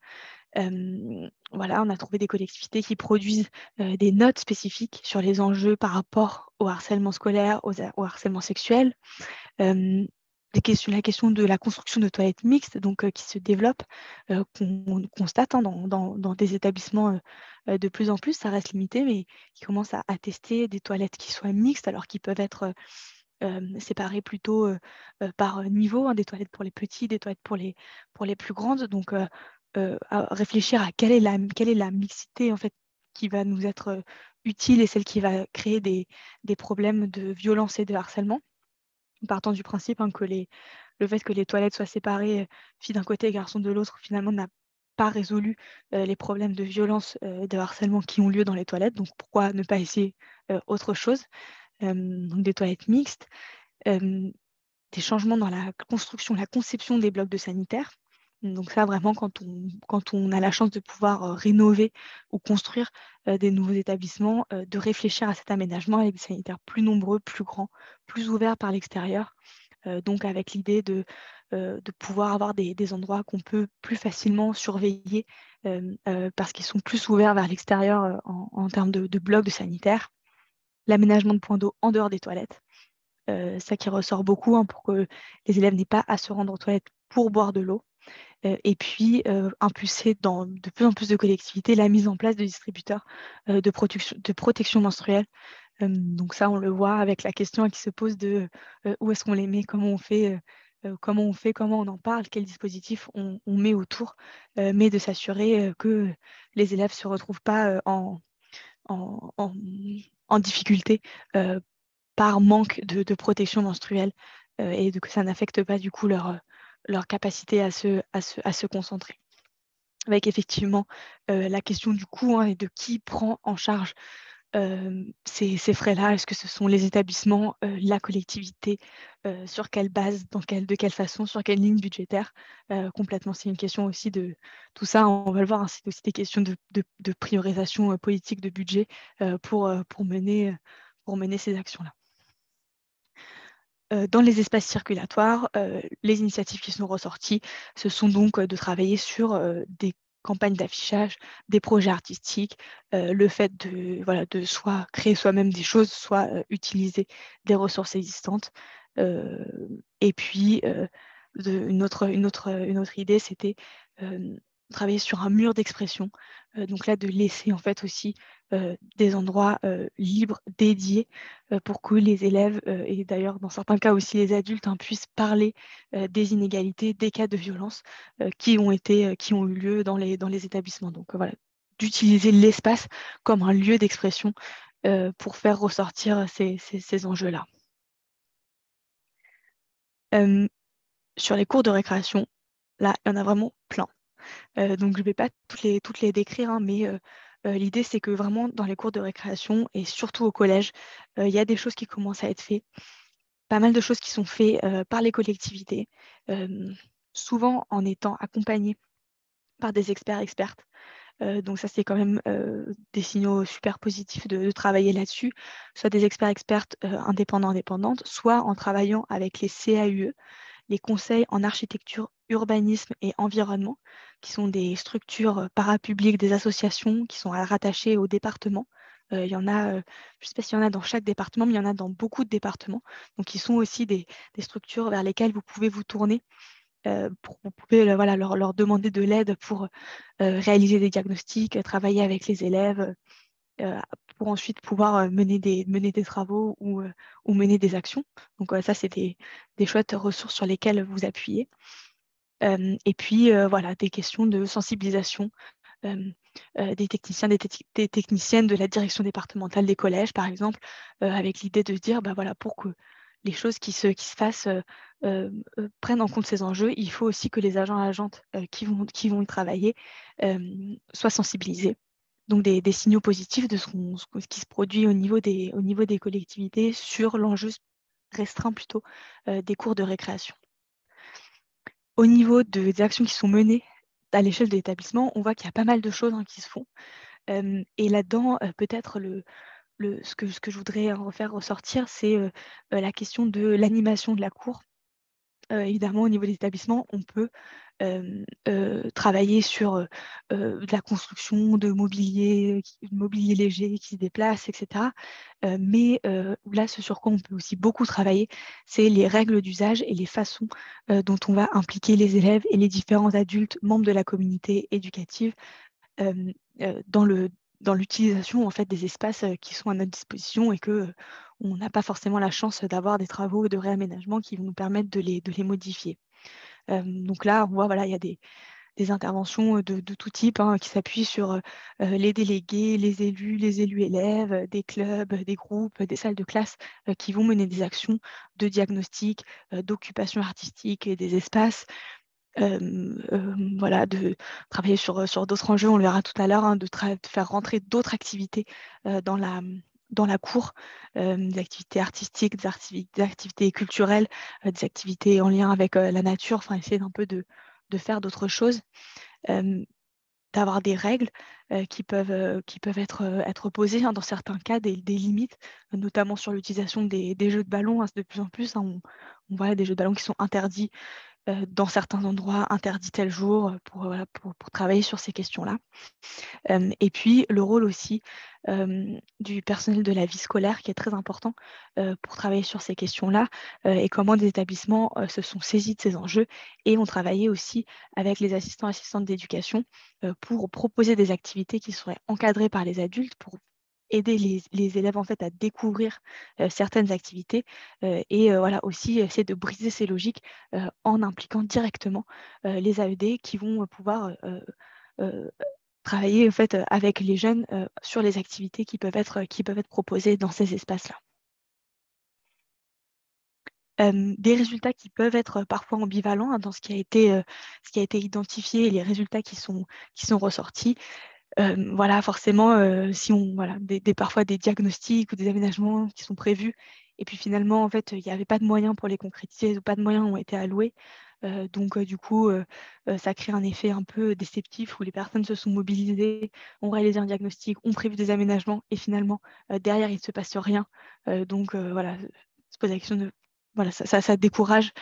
voilà, on a trouvé des collectivités qui produisent des notes spécifiques sur les enjeux par rapport au harcèlement scolaire, au harcèlement sexuel la question de la construction de toilettes mixtes donc, qui se développe, qu'on constate hein, dans, des établissements de plus en plus, ça reste limité, mais qui commencent à, tester des toilettes qui soient mixtes, alors qu'ils peuvent être... séparés plutôt par niveau, hein, des toilettes pour les petits, des toilettes pour les, pour les plus grandes. Donc, réfléchir à quelle est, la, quelle est la mixité en fait, qui va nous être utile et celle qui va créer des problèmes de violence et de harcèlement partant du principe hein, que le fait que les toilettes soient séparées, euh, filles d'un côté et garçons de l'autre, finalement n'a pas résolu euh, les problèmes de violence, et euh, de harcèlement qui ont lieu dans les toilettes. Donc pourquoi ne pas essayer autre chose Donc des toilettes mixtes, des changements dans la construction, la conception des blocs de sanitaires. Donc ça, vraiment, quand on, a la chance de pouvoir euh, rénover ou construire euh, des nouveaux établissements, euh, de réfléchir à cet aménagement avec des sanitaires plus nombreux, plus grands, plus ouverts par l'extérieur. donc avec l'idée de, pouvoir avoir des, endroits qu'on peut plus facilement surveiller parce qu'ils sont plus ouverts vers l'extérieur en, termes de, blocs de sanitaires. L'aménagement de points d'eau en dehors des toilettes. ça qui ressort beaucoup hein, pour que les élèves n'aient pas à se rendre aux toilettes pour boire de l'eau et puis impulser dans de plus en plus de collectivités la mise en place de distributeurs de, protection menstruelle. donc ça, on le voit avec la question qui se pose de où est-ce qu'on les met, comment on fait comment on fait, comment on en parle, quels dispositifs on, met autour, mais de s'assurer que les élèves ne se retrouvent pas en, difficulté par manque de, protection menstruelle et que ça n'affecte pas du coup leur, leur capacité à se, à se, concentrer. Avec effectivement euh, la question du coût hein, et de qui prend en charge euh, ces, frais-là Est-ce que ce sont les établissements, euh, la collectivité Sur quelle base dans quelle, De quelle façon Sur quelle ligne budgétaire Complètement, c'est une question aussi de tout ça. On va le voir, hein, c'est aussi des questions de, de priorisation politique, de budget pour, pour mener, pour mener ces actions-là dans les espaces circulatoires, les initiatives qui sont ressorties, ce sont donc de travailler sur des campagnes d'affichage, des projets artistiques, le fait de, voilà, de soit créer soi-même des choses, soit utiliser des ressources existantes. et puis, de, une, autre, une, autre, une autre idée, c'était travailler sur un mur d'expression. Euh, donc là, de laisser en fait aussi euh, des endroits euh, libres, dédiés, pour que les élèves, et d'ailleurs dans certains cas aussi les adultes, hein, puissent parler des inégalités, des cas de violence qui, ont été, qui ont eu lieu dans les, dans les établissements. Donc voilà, d'utiliser l'espace comme un lieu d'expression pour faire ressortir ces, ces enjeux-là. sur les cours de récréation, là, il y en a vraiment plein. Euh, donc je ne vais pas toutes les, décrire, hein, mais euh, euh, l'idée c'est que vraiment dans les cours de récréation et surtout au collège, il y a des choses qui commencent à être faites, pas mal de choses qui sont faites par les collectivités, souvent en étant accompagnées par des experts expertes. donc ça, c'est quand même des signaux super positifs de, travailler là-dessus, soit des experts expertes indépendants indépendantes, soit en travaillant avec les CAUE, les conseils en architecture urbanisme et environnement, qui sont des structures euh, parapubliques, des associations qui sont euh, rattachées au département. Euh, il y en a, je ne sais pas s'il y en a dans chaque département, mais il y en a dans beaucoup de départements. Donc, ils sont aussi des, structures vers lesquelles vous pouvez vous tourner. pour, vous pouvez leur, demander de l'aide pour réaliser des diagnostics, travailler avec les élèves, pour ensuite pouvoir mener des, travaux ou, mener des actions. Donc ça, c'est des, chouettes ressources sur lesquelles vous appuyez et puis, voilà, des questions de sensibilisation des techniciens, des, techniciennes de la direction départementale des collèges, par exemple, avec l'idée de dire, bah, voilà, pour que les choses qui se, qui se fassent prennent en compte ces enjeux, il faut aussi que les agents et agentes qui, vont, qui vont y travailler soient sensibilisés. Donc des, signaux positifs de ce, ce, qui se produit au niveau des, au niveau des collectivités sur l'enjeu restreint plutôt des cours de récréation au niveau des actions qui sont menées à l'échelle de l'établissement, on voit qu'il y a pas mal de choses hein, qui se font. Euh, et là-dedans, euh, peut-être ce, que, je voudrais en faire ressortir, c'est euh, la question de l'animation de la cour. évidemment, au niveau des établissements, on peut travailler sur la construction de mobilier, de mobilier léger qui se déplace, etc. mais là, ce sur quoi on peut aussi beaucoup travailler, c'est les règles d'usage et les façons dont on va impliquer les élèves et les différents adultes membres de la communauté éducative dans le dans l'utilisation en fait des espaces qui sont à notre disposition et que on n'a pas forcément la chance d'avoir des travaux de réaménagement qui vont nous permettre de de les modifier donc là, on voit, voilà, il y a des, interventions de, tout type hein, qui s'appuient sur les délégués, les élus, les élus élèves, des clubs, des groupes, des salles de classe qui vont mener des actions de diagnostic, d'occupation artistique et des espaces. voilà, de travailler sur, d'autres enjeux, on le verra tout à l'heure, hein, de, faire rentrer d'autres activités dans la, dans la cour, des activités artistiques, des, activités culturelles, des activités en lien avec la nature, enfin essayer un peu de, faire d'autres choses, d'avoir des règles qui, peuvent, être, posées, hein, dans certains cas des, limites, notamment sur l'utilisation des, jeux de ballon, hein, de plus en plus, hein, on, on voit des jeux de ballon qui sont interdits dans certains endroits interdits tel jour pour, travailler sur ces questions-là. et puis le rôle aussi du personnel de la vie scolaire qui est très important pour travailler sur ces questions-là et comment des établissements se sont saisis de ces enjeux et ont travaillé aussi avec les assistants assistantes d'éducation pour proposer des activités qui seraient encadrées par les adultes pour aider les, élèves en fait à découvrir certaines activités et voilà aussi essayer de briser ces logiques en impliquant directement les AED qui vont pouvoir travailler en fait avec les jeunes sur les activités qui peuvent être qui peuvent être proposées dans ces espaces là. des résultats qui peuvent être parfois ambivalents hein, dans ce qui a été ce qui a été identifié et les résultats qui sont qui sont ressortis voilà, forcément, si on, voilà, des, parfois des diagnostics ou des aménagements qui sont prévus, et puis finalement, en fait, il n'y avait pas de moyens pour les concrétiser ou pas de moyens ont été alloués. donc, du coup, ça crée un effet un peu déceptif où les personnes se sont mobilisées, ont réalisé un diagnostic, ont prévu des aménagements, et finalement, derrière, il ne se passe rien. donc, voilà, question de. ça, décourage,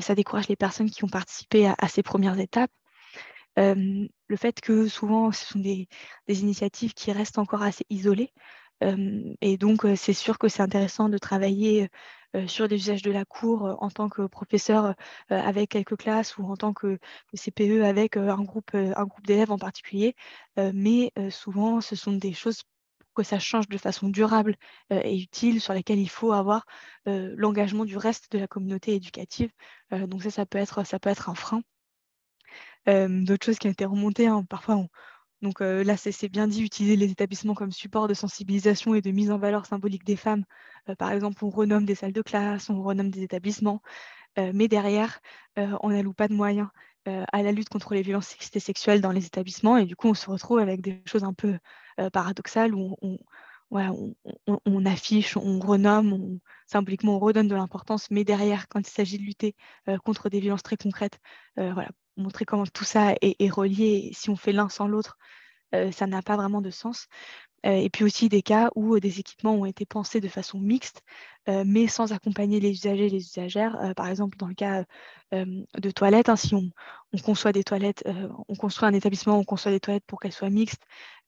ça décourage les personnes qui ont participé à ces premières étapes le fait que souvent, ce sont des, initiatives qui restent encore assez isolées. et donc, c'est sûr que c'est intéressant de travailler sur des usages de la cour en tant que professeur avec quelques classes ou en tant que CPE e avec un groupe, un groupe d'élèves en particulier. mais souvent, ce sont des choses que ça change de façon durable et utile, sur lesquelles il faut avoir l'engagement du reste de la communauté éducative. donc ça, ça peut être, ça peut être un frein. Euh, d'autres choses qui ont été remontées. Hein, parfois, donc euh, là, c'est bien dit, utiliser les établissements comme support de sensibilisation et de mise en valeur symbolique des femmes. Euh, par exemple, on renomme des salles de classe, on renomme des établissements, mais derrière, on n'alloue pas de moyens à la lutte contre les violences sexistes sexuelles dans les établissements, et du coup, on se retrouve avec des choses un peu paradoxales où on, on affiche, on renomme, symboliquement, on redonne de l'importance, mais derrière, quand il s'agit de lutter contre des violences très concrètes, voilà, montrer comment tout ça est, relié. Si on fait l'un sans l'autre, euh, ça n'a pas vraiment de sens. Euh, et puis aussi des cas où des équipements ont été pensés de façon mixte, mais sans accompagner les usagers et les usagères. Euh, par exemple, dans le cas de toilettes, hein, si on, conçoit des toilettes, on construit un établissement, on conçoit des toilettes pour qu'elles soient mixtes,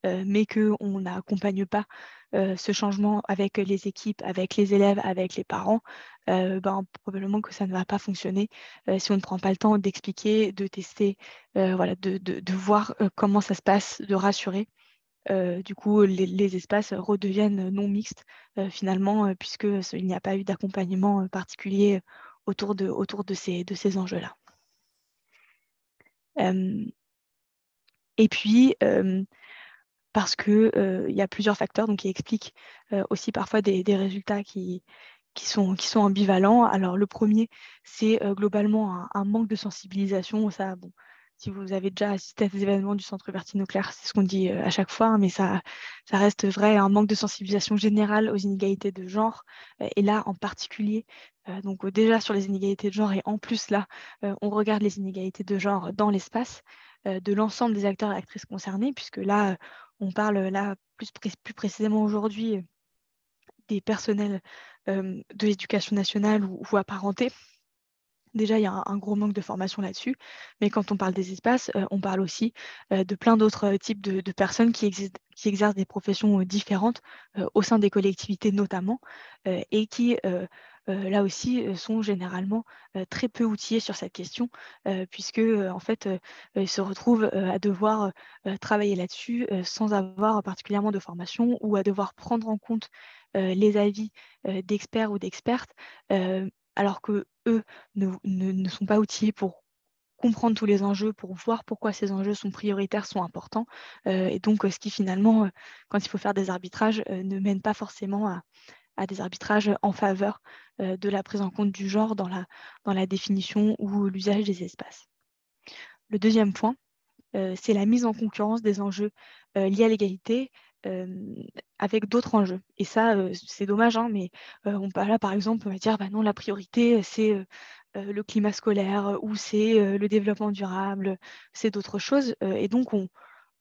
mais qu'on n'accompagne pas ce changement avec les équipes, avec les élèves, avec les parents, ben, probablement que ça ne va pas fonctionner si on ne prend pas le temps d'expliquer, de tester, voilà, de voir comment ça se passe, de rassurer. Euh, du coup, les, espaces redeviennent non mixtes euh, finalement, euh, puisque puisqu'il n'y a pas eu d'accompagnement particulier autour de, ces, enjeux-là. et puis, parce qu'il y a plusieurs facteurs donc, qui expliquent aussi parfois des, résultats qui, sont, ambivalents. Alors, le premier, c'est globalement un, manque de sensibilisation. Ça, bon, si vous avez déjà assisté à des événements du Centre Bertino Claire, c'est ce qu'on dit euh, à chaque fois, hein, mais ça, reste vrai, un manque de sensibilisation générale aux inégalités de genre, euh, et là en particulier, euh, donc déjà sur les inégalités de genre, et en plus là, on regarde les inégalités de genre dans l'espace de l'ensemble des acteurs et actrices concernés, puisque là, on parle là plus, précisément aujourd'hui des personnels de l'éducation nationale ou apparentés, Déjà, il y a un, gros manque de formation là-dessus, mais quand on parle des espaces, euh, on parle aussi euh, de plein d'autres euh, types de, personnes qui, exercent des professions différentes au sein des collectivités notamment, et qui, là aussi, sont généralement très peu outillées sur cette question, puisque en fait, ils se retrouvent à devoir travailler là-dessus sans avoir particulièrement de formation ou à devoir prendre en compte les avis d'experts ou d'expertes, alors que eux ne, sont pas outillés pour comprendre tous les enjeux, pour voir pourquoi ces enjeux sont prioritaires, sont importants, euh, et donc euh, ce qui finalement, euh, quand il faut faire des arbitrages, ne mène pas forcément à, des arbitrages en faveur de la prise en compte du genre dans la, dans la définition ou l'usage des espaces. Le deuxième point, c'est la mise en concurrence des enjeux liés à l'égalité, avec d'autres enjeux. Et ça, c'est dommage, hein, mais on peut, là, par exemple, on va dire, bah non, la priorité, c'est le climat scolaire ou c'est le développement durable, c'est d'autres choses. et donc, on,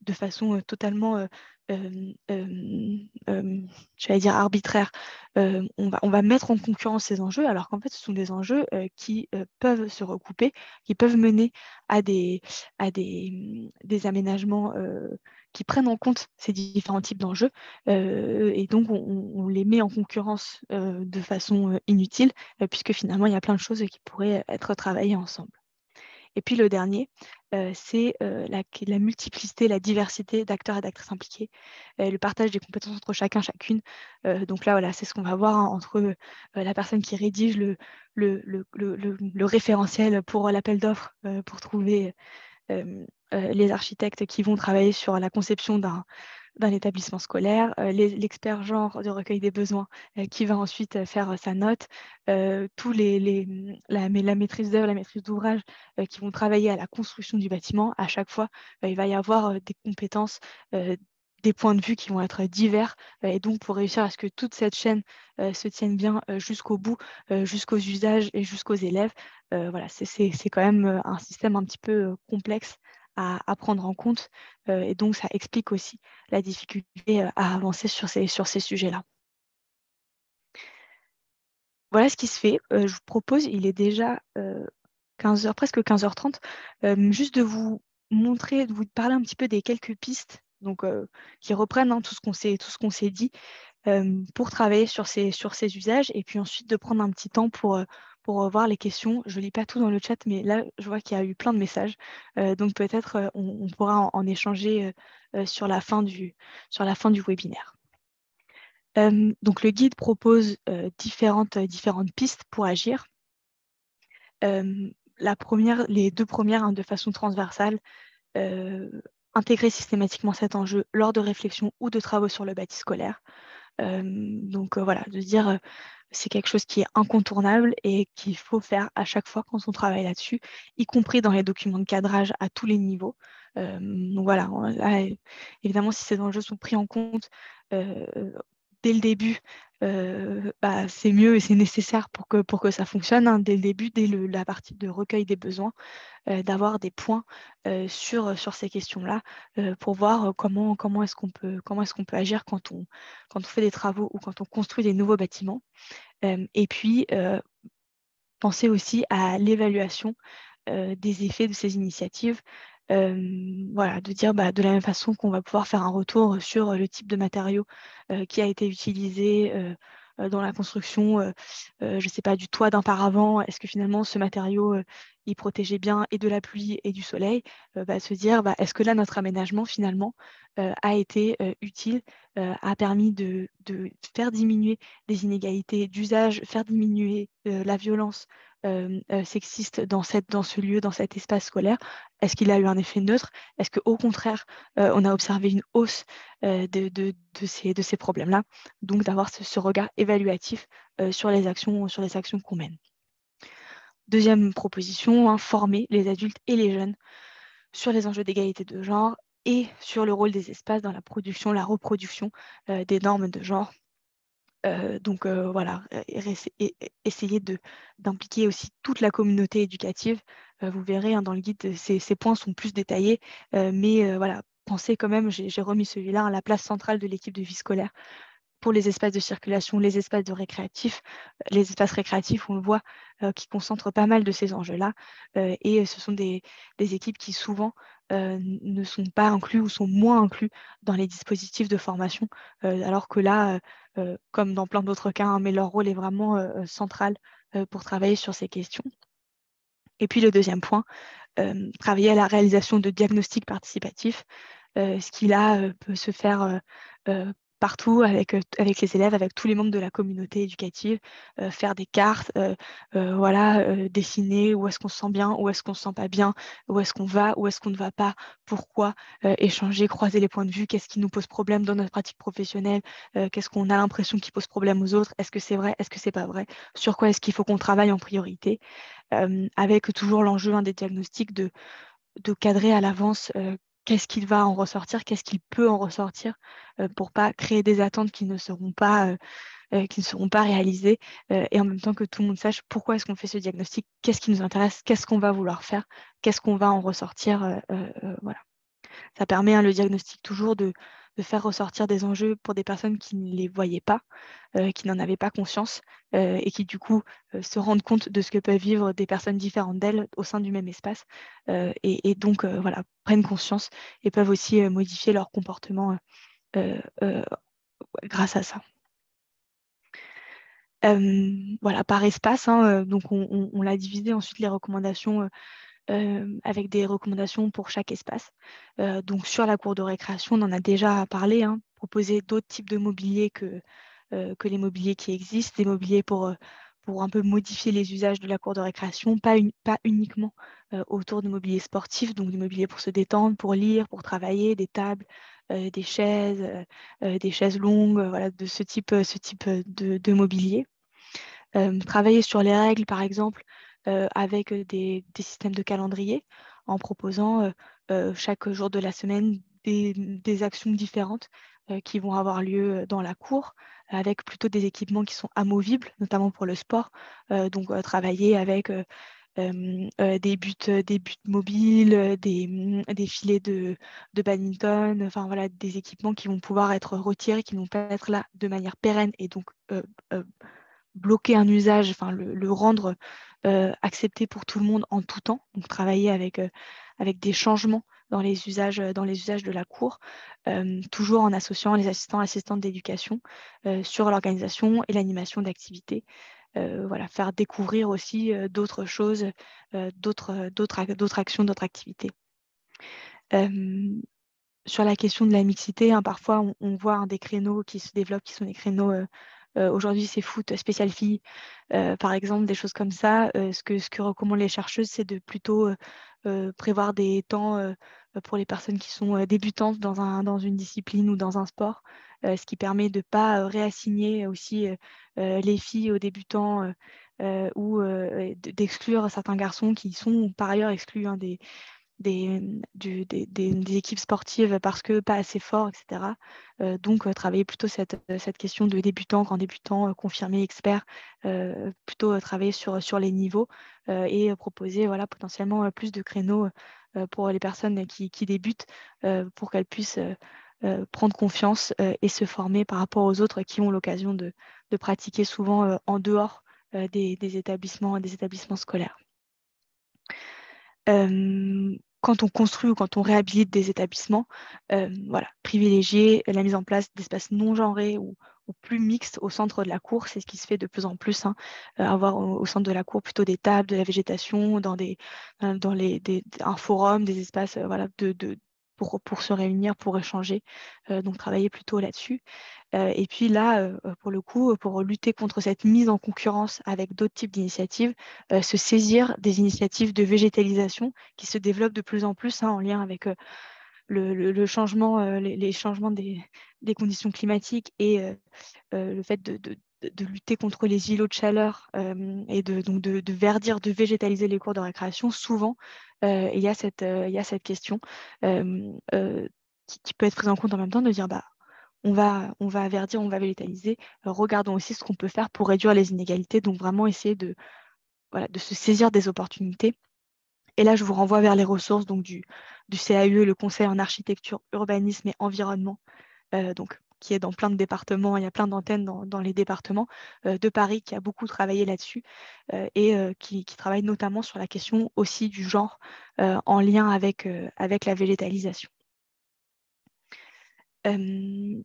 de façon totalement, euh, euh, dire arbitraire, on, va, mettre en concurrence ces enjeux, alors qu'en fait, ce sont des enjeux qui peuvent se recouper, qui peuvent mener à des, mmh, aménagements qui prennent en compte ces différents types d'enjeux. Euh, et donc, on, les met en concurrence euh, de façon euh, inutile, puisque finalement, il y a plein de choses qui pourraient être travaillées ensemble. Et puis le dernier, c'est la, multiplicité, la diversité d'acteurs et d'actrices impliqués, le partage des compétences entre chacun, chacune. donc là, voilà, c'est ce qu'on va voir hein, entre la personne qui rédige le référentiel pour l'appel d'offres pour trouver euh, les architectes qui vont travailler sur la conception d'un établissement scolaire, euh, l'expert genre de recueil des besoins euh, qui va ensuite faire sa note, tous les, la, maîtrise d'œuvre, la maîtrise d'ouvrage qui vont travailler à la construction du bâtiment. À chaque fois, il va y avoir des compétences, des points de vue qui vont être divers. et donc, pour réussir à ce que toute cette chaîne se tienne bien jusqu'au bout, jusqu'aux usages et jusqu'aux élèves, c'est quand même un système un petit peu complexe à, prendre en compte. Euh, et donc, ça explique aussi la difficulté euh, à avancer sur ces, sur ces sujets-là. Voilà ce qui se fait. Euh, je vous propose, il est déjà 15h, presque 15h30, juste de vous montrer, de vous parler un petit peu des quelques pistes donc, qui reprennent sait, hein, tout ce qu'on s'est dit pour travailler sur ces, sur ces usages et puis ensuite de prendre un petit temps pour, pour voir les questions. Je ne lis pas tout dans le chat, mais là, je vois qu'il y a eu plein de messages. donc peut-être on, pourra en, échanger sur la, fin du, sur, la fin du, webinaire. donc le guide propose différentes, pistes pour agir. les deux premières hein, de façon transversale, intégrer systématiquement cet enjeu lors de réflexions ou de travaux sur le bâti scolaire, donc voilà, de dire c'est quelque chose qui est incontournable et qu'il faut faire à chaque fois quand on travaille là-dessus, y compris dans les documents de cadrage à tous les niveaux. donc voilà, ah, évidemment, si ces enjeux sont pris en compte dès le début, euh, bah, c'est mieux et c'est nécessaire pour que, pour que ça fonctionne hein, dès le début, dès la partie de recueil des besoins, euh, d'avoir des points euh, sur, sur ces questions-là pour voir comment, comment est-ce qu'on peut, est-ce peut agir quand on, quand on fait des travaux ou quand on construit des nouveaux bâtiments. et puis, penser aussi à l'évaluation des effets de ces initiatives voilà, de dire bah, de la même façon qu'on va pouvoir faire un retour sur le type de matériau qui a été utilisé dans la construction, je sais pas, du toit d'un paravent, est-ce que finalement ce matériau il protégeait bien et de la pluie et du soleil, bah, se dire bah, est-ce que là notre aménagement finalement a été utile, a permis de, faire diminuer les inégalités d'usage, faire diminuer la violence euh, euh, sexiste dans, dans ce lieu, dans cet espace scolaire Est-ce qu'il a eu un effet neutre Est-ce qu'au contraire, euh, on a observé une hausse de, ces, de ces problèmes-là Donc d'avoir ce, regard évaluatif sur les actions, actions qu'on mène. Deuxième proposition, informer hein, les adultes et les jeunes sur les enjeux d'égalité de genre et sur le rôle des espaces dans la production, la reproduction des normes de genre euh, donc euh, voilà, essayez d'impliquer aussi toute la communauté éducative. Euh, vous verrez hein, dans le guide, ces, ces, points sont plus détaillés, mais voilà, pensez quand même, j'ai remis celui-là à hein, la place centrale de l'équipe de vie scolaire pour les espaces de circulation, les espaces de récréatifs, euh, les espaces récréatifs, on le voit, euh, qui concentrent pas mal de ces enjeux-là. Euh, et ce sont des, équipes qui souvent ne sont pas inclus ou sont moins inclus dans les dispositifs de formation, alors que là, comme dans plein d'autres cas, hein, mais leur rôle est vraiment central pour travailler sur ces questions. Et puis le deuxième point, travailler à la réalisation de diagnostics participatifs. ce qui là peut se faire partout avec, avec les élèves, avec tous les membres de la communauté éducative, faire des cartes, voilà, dessiner où est-ce qu'on se sent bien, où est-ce qu'on se sent pas bien, où est-ce qu'on va, où est-ce qu'on ne va pas, pourquoi, échanger, croiser les points de vue, qu'est-ce qui nous pose problème dans notre pratique professionnelle, qu'est-ce qu'on a l'impression qui pose problème aux autres, est-ce que c'est vrai, est-ce que c'est pas vrai, sur quoi est-ce qu'il faut qu'on travaille en priorité, avec toujours l'enjeu hein, des diagnostics de de cadrer à l'avance qu'est-ce qu'il va en ressortir, qu'est-ce qu'il peut en ressortir pour euh, pour pas créer des attentes qui ne seront pas, euh, euh, qui ne seront pas réalisées et en même temps que tout le monde sache pourquoi est-ce qu'on fait ce diagnostic, qu'est-ce qui nous intéresse, qu'est-ce qu'on va vouloir faire, qu'est-ce qu'on va en ressortir. voilà. Ça permet hein, le diagnostic toujours de, faire ressortir des enjeux pour des personnes qui ne les voyaient pas, euh, qui n'en avaient pas conscience euh, et qui du coup euh, se rendent compte de ce que peuvent vivre des personnes différentes d'elles au sein du même espace et, donc voilà, prennent conscience et peuvent aussi modifier leur comportement grâce à ça. voilà, par espace, hein, donc on, on l'a divisé ensuite les recommandations euh, avec des recommandations pour chaque espace. Euh, donc sur la cour de récréation, on en a déjà parlé, hein, proposer d'autres types de mobilier euh, que, les mobiliers qui existent, des mobiliers pour, un peu modifier les usages de la cour de récréation, pas, uniquement autour de mobilier sportif, donc du mobilier pour se détendre, pour lire, pour travailler, des tables, des chaises, des chaises longues, de ce type, de mobilier. travailler sur les règles, par exemple, euh, avec euh, des, systèmes de calendrier en proposant euh, chaque jour de la semaine des, actions différentes qui vont avoir lieu dans la cour, avec plutôt des équipements qui sont amovibles, notamment pour le sport. donc, travailler avec des, buts, des buts mobiles, mm, des, filets de, de, badminton, enfin voilà, des équipements qui vont pouvoir être retirés, qui vont pas être là de manière pérenne et donc bloquer un usage, enfin le, rendre euh, accepté pour tout le monde en tout temps, donc travailler avec, euh, avec des changements dans les usages, euh, dans les usages de la cour, toujours en associant les assistants assistantes d'éducation sur l'organisation et l'animation d'activités. voilà, faire découvrir aussi d'autres choses, d'autres, d'autres, d'autres actions, d'autres activités sur la question de la mixité, hein, parfois on, voit hein, des créneaux qui se développent, qui sont des créneaux euh, aujourd'hui, c'est foot spécial filles, euh, par exemple, des choses comme ça. Euh, ce, que, recommandent les chercheuses, c'est de plutôt prévoir des temps pour les personnes qui sont débutantes dans, un, dans une discipline ou dans un sport, ce qui permet de ne pas réassigner aussi les filles aux débutants ou d'exclure certains garçons qui sont par ailleurs exclus hein, des, Mmh, des, des, équipes sportives parce que pas assez fort, etc. Euh, donc, euh, travailler plutôt cette, euh, cette, question de débutant, grand débutant, confirmé, expert, plutôt travailler sur, sur les niveaux et proposer voilà, potentiellement plus de créneaux pour les personnes qui, débutent pour qu'elles puissent prendre confiance et se former par rapport aux autres qui ont l'occasion de, pratiquer souvent en dehors des, établissements, des établissements scolaires quand on construit ou quand on réhabilite des établissements, euh, voilà, privilégier la mise en place d'espaces non genrés ou, plus mixtes au centre de la cour. C'est ce qui se fait de plus en plus. Hein. Euh, avoir au, centre de la cour plutôt des tables, de la végétation, dans, des, euh, dans les, un forum, des espaces voilà, de, pour, se réunir, pour échanger. Euh, donc travailler plutôt là-dessus. Euh, et puis là, euh, pour le coup, pour lutter contre cette mise en concurrence avec d'autres types d'initiatives, se saisir des initiatives de végétalisation qui se développent de plus en plus hein, en lien avec... Le, changement, les, changements des, conditions climatiques et le fait de, de lutter contre les îlots de chaleur euh, et de, donc de, verdir, de végétaliser les cours de récréation, souvent, euh, euh, il, y a cette, question qui, peut être prise en compte en même temps de dire bah, on, va, on va verdir, on va végétaliser, regardons aussi ce qu'on peut faire pour réduire les inégalités, donc vraiment essayer de, voilà, de se saisir des opportunités. Et là, je vous renvoie vers les ressources donc, du, du CAUE, le Conseil en architecture, urbanisme et environnement, donc qui est dans plein de départements, il y a plein d'antennes dans, les départements euh, de Paris qui a beaucoup travaillé là-dessus euh, et euh, qui, travaille notamment sur la question aussi du genre en lien avec, avec la végétalisation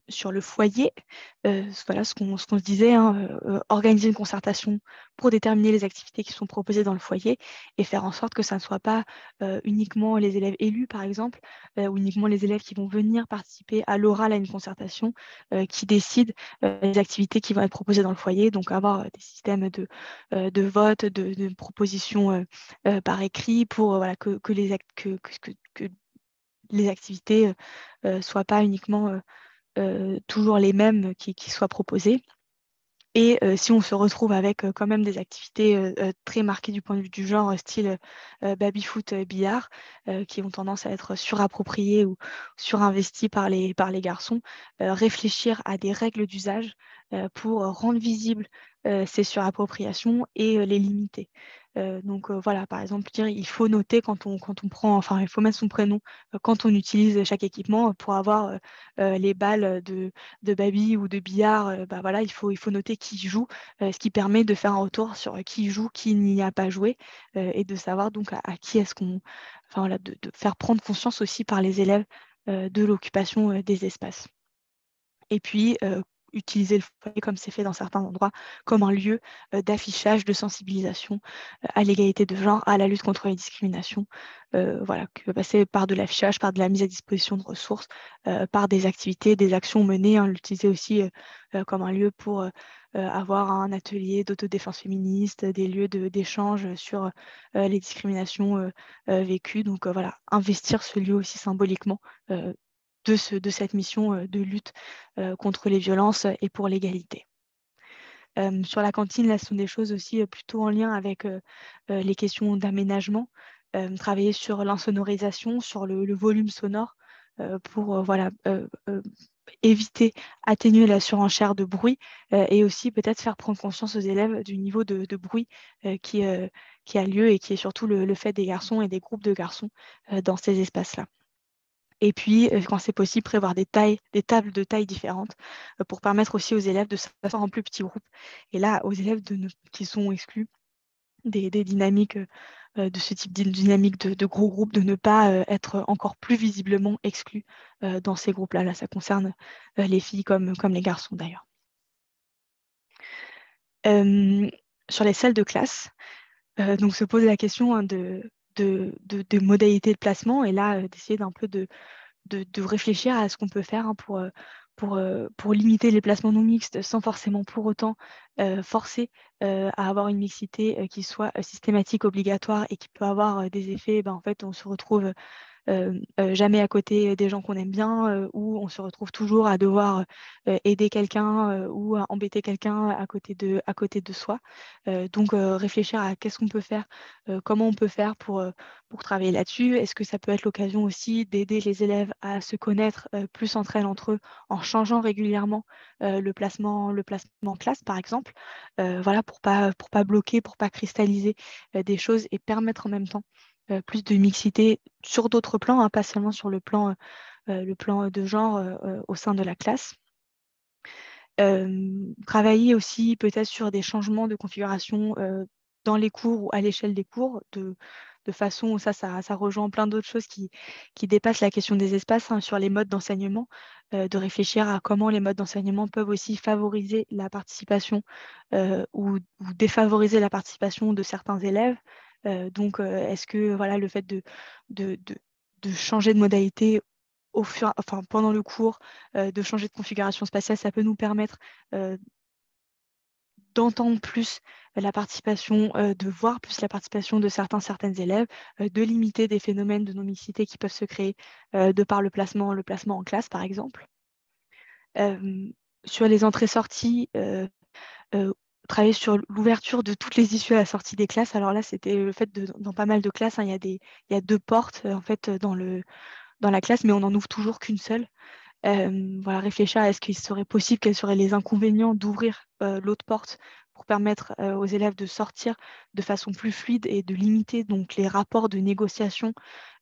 sur le foyer, voilà ce qu'on se disait, hein, organiser une concertation pour déterminer les activités qui sont proposées dans le foyer et faire en sorte que ça ne soit pas uniquement les élèves élus, par exemple, ou uniquement les élèves qui vont venir participer à l'oral à une concertation qui décident les activités qui vont être proposées dans le foyer, donc avoir des systèmes de, de vote, de, propositions par écrit pour voilà, que, que les que, que, que les activités ne euh, euh, soient pas uniquement euh, toujours les mêmes qui, soient proposées. Et si on se retrouve avec quand même des activités très marquées du point de vue du genre, style baby-foot, billard, qui ont tendance à être surappropriées ou surinvesties par les, par les garçons, réfléchir à des règles d'usage pour rendre visibles ces surappropriations et les limiter donc voilà, par exemple, il faut noter quand on, quand on prend, enfin il faut mettre son prénom quand on utilise chaque équipement pour avoir les balles de, de baby ou de billard, bah, voilà, il faut, il faut noter qui joue, ce qui permet de faire un retour sur qui joue, qui n'y a pas joué, et de savoir donc à, qui est-ce qu'on. Enfin de, faire prendre conscience aussi par les élèves de l'occupation des espaces. Et puis, utiliser le foyer comme c'est fait dans certains endroits, comme un lieu euh, d'affichage, de sensibilisation euh, à l'égalité de genre, à la lutte contre les discriminations, euh, voilà, qui peut passer par de l'affichage, par de la mise à disposition de ressources, par des activités, des actions menées, hein, l'utiliser aussi comme un lieu pour avoir un atelier d'autodéfense féministe, des lieux d'échange sur les discriminations vécues. Donc voilà, investir ce lieu aussi symboliquement de, cette mission euh, de lutte euh, contre les violences et pour l'égalité. Euh, sur la cantine, là, ce sont des choses aussi plutôt en lien avec les questions d'aménagement, travailler sur l'insonorisation, sur le, volume sonore pour voilà, éviter, atténuer la surenchère de bruit et aussi peut-être faire prendre conscience aux élèves du niveau de, bruit qui, qui, a lieu et qui est surtout le, fait des garçons et des groupes de garçons dans ces espaces-là. Et puis, euh, quand c'est possible, prévoir des tailles, des tables de tailles différentes euh, pour permettre aussi aux élèves de s'asseoir en plus petits groupes. Et là, aux élèves qui sont exclus des, dynamiques euh, de ce type de dynamique de, gros groupes, de ne pas être encore plus visiblement exclus dans ces groupes-là. Là, ça concerne les filles comme, les garçons d'ailleurs. sur les salles de classe, donc se pose la question hein, de de, modalités de placement et là euh, d'essayer d'un peu de, de, réfléchir à ce qu'on peut faire hein, pour, euh, pour, euh, pour, limiter les placements non mixtes sans forcément pour autant forcer à avoir une mixité qui soit systématique, obligatoire et qui peut avoir des effets. Ben, en fait, on se retrouve jamais à côté des gens qu'on aime bien, ou on se retrouve toujours à devoir aider quelqu'un ou à embêter quelqu'un à côté de, à côté de soi. donc réfléchir à qu'est-ce qu'on peut faire, comment on peut faire pour, travailler là-dessus. Est-ce que ça peut être l'occasion aussi d'aider les élèves à se connaître plus entre elles, entre eux, en changeant régulièrement le placement, le placement classe, par exemple, voilà, pour pas, pour pas bloquer, pour ne pas cristalliser des choses et permettre en même temps euh, plus de mixité sur d'autres plans, hein, pas seulement sur le plan, euh, euh, le plan de genre au sein de la classe. travailler aussi peut-être sur des changements de configuration dans les cours ou à l'échelle des cours, de, façon où ça, ça, rejoint plein d'autres choses qui, dépassent la question des espaces hein, sur les modes d'enseignement, de réfléchir à comment les modes d'enseignement peuvent aussi favoriser la participation ou, défavoriser la participation de certains élèves, donc, est-ce que voilà, le fait de, de, changer de modalité au fur, enfin, pendant le cours, de changer de configuration spatiale, ça peut nous permettre d'entendre plus la participation, de voir plus la participation de certains, certaines élèves, de limiter des phénomènes de non-mixité qui peuvent se créer de par le placement, le placement en classe, par exemple. sur les entrées-sorties, travailler sur l'ouverture de toutes les issues à la sortie des classes. Alors là, c'était le fait de, dans pas mal de classes, hein, il, y a deux portes euh, en fait euh, dans, la classe, mais on n'en ouvre toujours qu'une seule. Euh, voilà, réfléchir à est-ce qu'il serait possible, quels seraient les inconvénients d'ouvrir l'autre porte pour permettre aux élèves de sortir de façon plus fluide et de limiter donc les rapports de négociation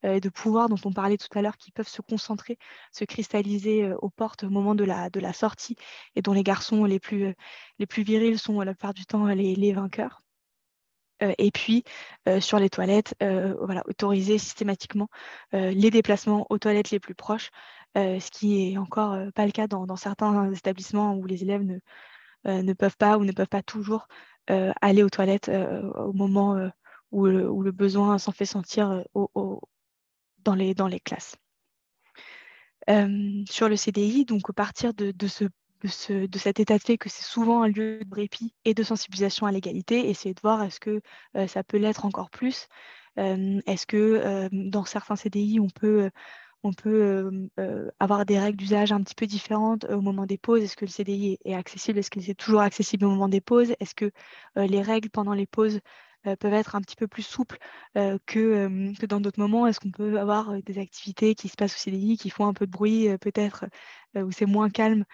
et de pouvoir dont on parlait tout à l'heure qui peuvent se concentrer, se cristalliser aux portes au moment de la, de la sortie et dont les garçons les plus, les plus virils sont la plupart du temps les, vainqueurs. Et puis sur les toilettes, voilà, autoriser systématiquement les déplacements aux toilettes les plus proches, ce qui n'est encore pas le cas dans, dans certains établissements où les élèves ne, euh, ne peuvent pas ou ne peuvent pas toujours euh, aller aux toilettes euh, au moment où le, besoin s'en fait sentir dans, les, classes. sur le CDI, donc à partir de, cet état de fait que c'est souvent un lieu de répit et de sensibilisation à l'égalité, essayer de voir est-ce que ça peut l'être encore plus. est-ce que dans certains CDI, on peut on peut euh, euh, avoir des règles d'usage un petit peu différentes euh, au moment des pauses. Est-ce que le CDI est accessible Est-ce qu'il est toujours accessible au moment des pauses Est-ce que les règles pendant les pauses peuvent être un petit peu plus souples que, dans d'autres moments Est-ce qu'on peut avoir des activités qui se passent au CDI, qui font un peu de bruit peut-être, où c'est moins calme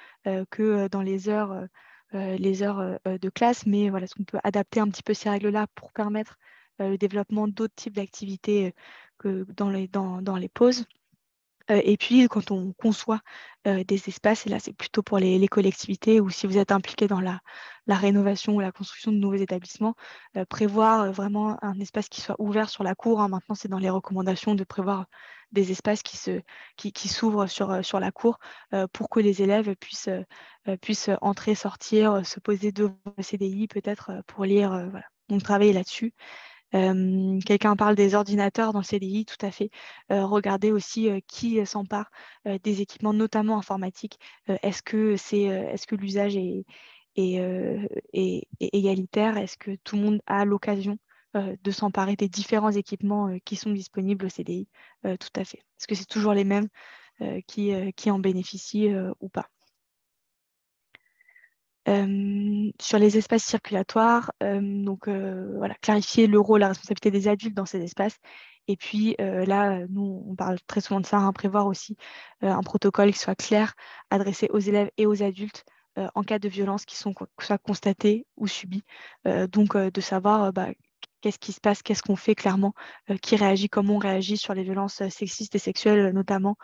que dans les heures, de classe Mais voilà, est-ce qu'on peut adapter un petit peu ces règles-là pour permettre le développement d'autres types d'activités que dans les pauses euh, et puis, quand on conçoit euh, des espaces, et là, c'est plutôt pour les, collectivités ou si vous êtes impliqué dans la, rénovation ou la construction de nouveaux établissements, euh, prévoir vraiment un espace qui soit ouvert sur la cour. Hein. Maintenant, c'est dans les recommandations de prévoir des espaces qui s'ouvrent sur, la cour pour que les élèves puissent, puissent entrer, sortir, se poser devant le CDI peut-être pour lire. voilà. Donc travailler là-dessus. Quelqu'un parle des ordinateurs dans le CDI, tout à fait. regardez aussi qui s'empare des équipements, notamment informatiques. est-ce que, c'est, est que l'usage est, égalitaire Est-ce que tout le monde a l'occasion de s'emparer des différents équipements qui sont disponibles au CDI Tout à fait. Est-ce que c'est toujours les mêmes qui en bénéficient ou pas sur les espaces circulatoires, donc clarifier le rôle, la responsabilité des adultes dans ces espaces. Et puis là, nous, on parle très souvent de ça, hein, prévoir aussi un protocole qui soit clair, adressé aux élèves et aux adultes en cas de violence qui sont soit constatées ou subies. donc de savoir bah, qu'est-ce qui se passe, qu'est-ce qu'on fait clairement, qui réagit, comment on réagit sur les violences sexistes et sexuelles notamment.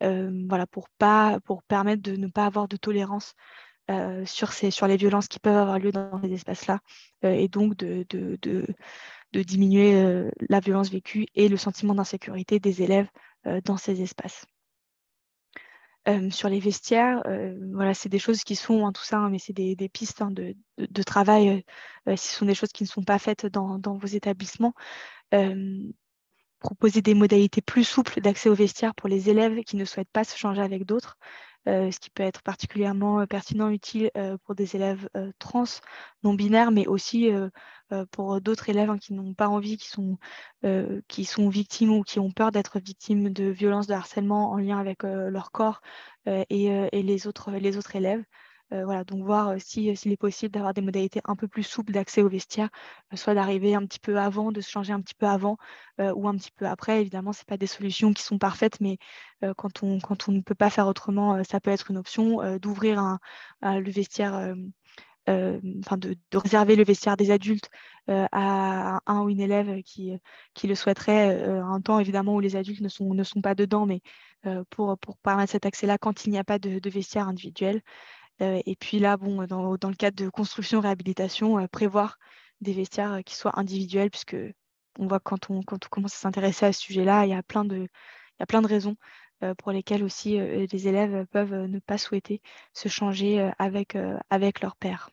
voilà, pour, pas, pour permettre de ne pas avoir de tolérance euh, sur, les violences qui peuvent avoir lieu dans ces espaces-là, euh, et donc de, diminuer euh, la violence vécue et le sentiment d'insécurité des élèves dans ces espaces. sur les vestiaires, voilà, c'est des choses qui sont, hein, tout ça, hein, mais c'est des, pistes hein, de, travail, si ce sont des choses qui ne sont pas faites dans vos établissements. proposer des modalités plus souples d'accès aux vestiaires pour les élèves qui ne souhaitent pas se changer avec d'autres, euh, ce qui peut être particulièrement euh, pertinent, utile euh, pour des élèves trans, non binaires, mais aussi pour d'autres élèves hein, qui n'ont pas envie, qui sont, victimes ou qui ont peur d'être victimes de violences, de harcèlement en lien avec leur corps et, les autres élèves. Euh, voilà, donc voir euh, euh, s'il est possible d'avoir des modalités un peu plus souples d'accès aux vestiaires, soit d'arriver un petit peu avant, de se changer un petit peu avant ou un petit peu après. Évidemment, ce pas des solutions qui sont parfaites, mais quand, on, ne peut pas faire autrement, ça peut être une option d'ouvrir le vestiaire. de, réserver le vestiaire des adultes à un ou une élève qui, le souhaiterait, un temps évidemment où les adultes ne sont, pas dedans, mais pour, pour permettre cet accès-là quand il n'y a pas de vestiaire individuel. Euh, et puis là, dans, le cadre de construction-réhabilitation, euh, prévoir des vestiaires euh, qui soient individuels, puisque on voit quand on, quand on commence à s'intéresser à ce sujet-là, il y a plein de, il y a plein de raisons pour lesquelles aussi les élèves peuvent ne pas souhaiter se changer avec, avec leur père.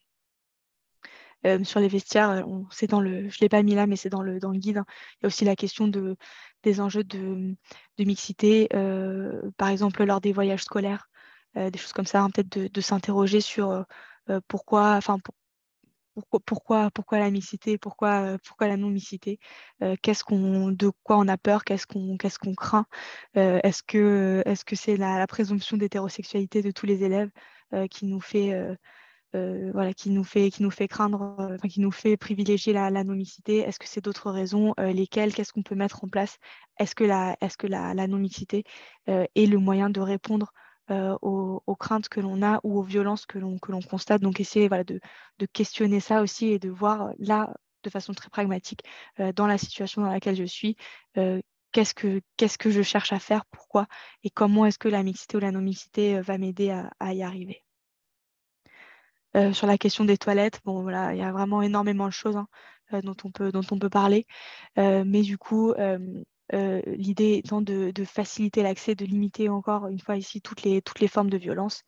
sur les vestiaires, je ne l'ai pas mis là, mais c'est dans le, dans le guide. Hein. Il y a aussi la question de, des enjeux de, mixité, par exemple lors des voyages scolaires, euh, des choses comme ça, hein, peut-être de, s'interroger sur euh, euh, pourquoi, enfin, pourquoi, pourquoi, la mixité, pourquoi, pourquoi la non-mixité, qu'est-ce qu'on, de quoi on a peur, qu'est-ce qu'on, qu'est-ce qu'on craint, est-ce que, est-ce que c'est la, présomption d'hétérosexualité de tous les élèves qui nous fait voilà, qui nous fait, qui nous fait craindre, qui nous fait privilégier la, la non-mixité Est-ce que c'est d'autres raisons Lesquelles Qu'est-ce qu'on peut mettre en place Est-ce que la, est-ce que la, la non-mixité est le moyen de répondre aux, craintes que l'on a ou aux violences que l'on, que l'on constate. Donc essayer de, questionner ça aussi et de voir là, de façon très pragmatique, dans la situation dans laquelle je suis, qu'est-ce que, qu'est-ce que je cherche à faire, pourquoi et comment est-ce que la mixité ou la non-mixité va m'aider à, y arriver. sur la question des toilettes, bon voilà, il y a vraiment énormément de choses hein, dont, on peut, dont on peut parler. mais du coup, euh, l'idée étant de, faciliter l'accès, de limiter encore une fois ici toutes les, toutes les formes de violence.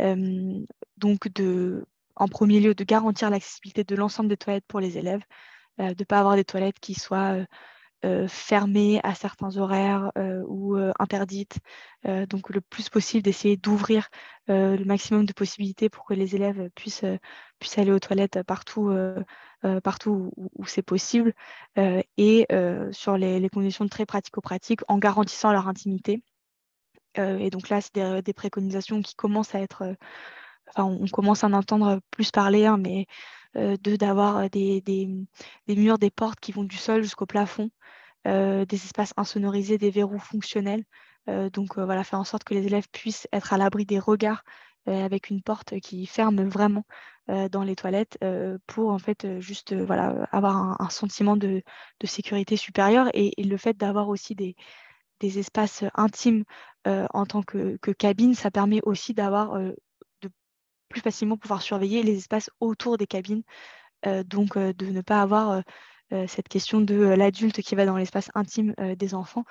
Euh, donc, de, en premier lieu, de garantir l'accessibilité de l'ensemble des toilettes pour les élèves, euh, de ne pas avoir des toilettes qui soient euh, fermées à certains horaires euh, ou euh, interdites. donc le plus possible d'essayer d'ouvrir le maximum de possibilités pour que les élèves puissent, puissent aller aux toilettes partout, partout où, c'est possible et sur les, les, conditions très pratico-pratiques en garantissant leur intimité. et donc là, c'est des, préconisations qui commencent à être... Enfin, on, commence à en entendre plus parler, hein, mais euh, d'avoir euh, des, murs, des portes qui vont du sol jusqu'au plafond, euh, des espaces insonorisés, des verrous fonctionnels. donc voilà, faire en sorte que les élèves puissent être à l'abri des regards avec une porte qui ferme vraiment dans les toilettes pour en fait juste voilà avoir un, sentiment de, sécurité supérieure et, le fait d'avoir aussi des, espaces intimes en tant que, que, cabine ça permet aussi d'avoir plus facilement pouvoir surveiller les espaces autour des cabines, euh, donc euh, de ne pas avoir euh, cette question de l'adulte qui va dans l'espace intime des enfants,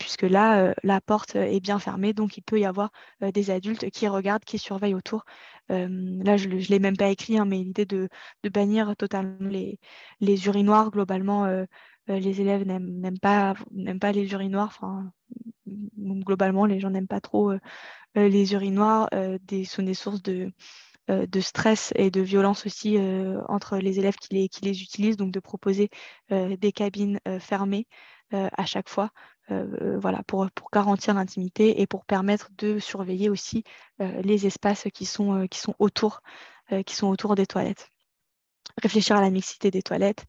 puisque là, la porte est bien fermée, donc il peut y avoir des adultes qui regardent, qui surveillent autour. là, je ne l'ai même pas écrit, hein, mais l'idée de, bannir totalement les, les urinoirs, globalement, les élèves n'aiment pas, pas les urinoirs. Enfin, mm, mm, globalement, les gens n'aiment pas trop les urinoirs, euh, des, sont des sources de euh, de stress et de violence aussi euh, entre les élèves qui les, utilisent, donc de proposer euh, des cabines fermées à chaque fois, voilà, pour, pour garantir l'intimité et pour permettre de surveiller aussi les espaces qui sont, qui sont autour, qui sont autour des toilettes réfléchir à la mixité des toilettes,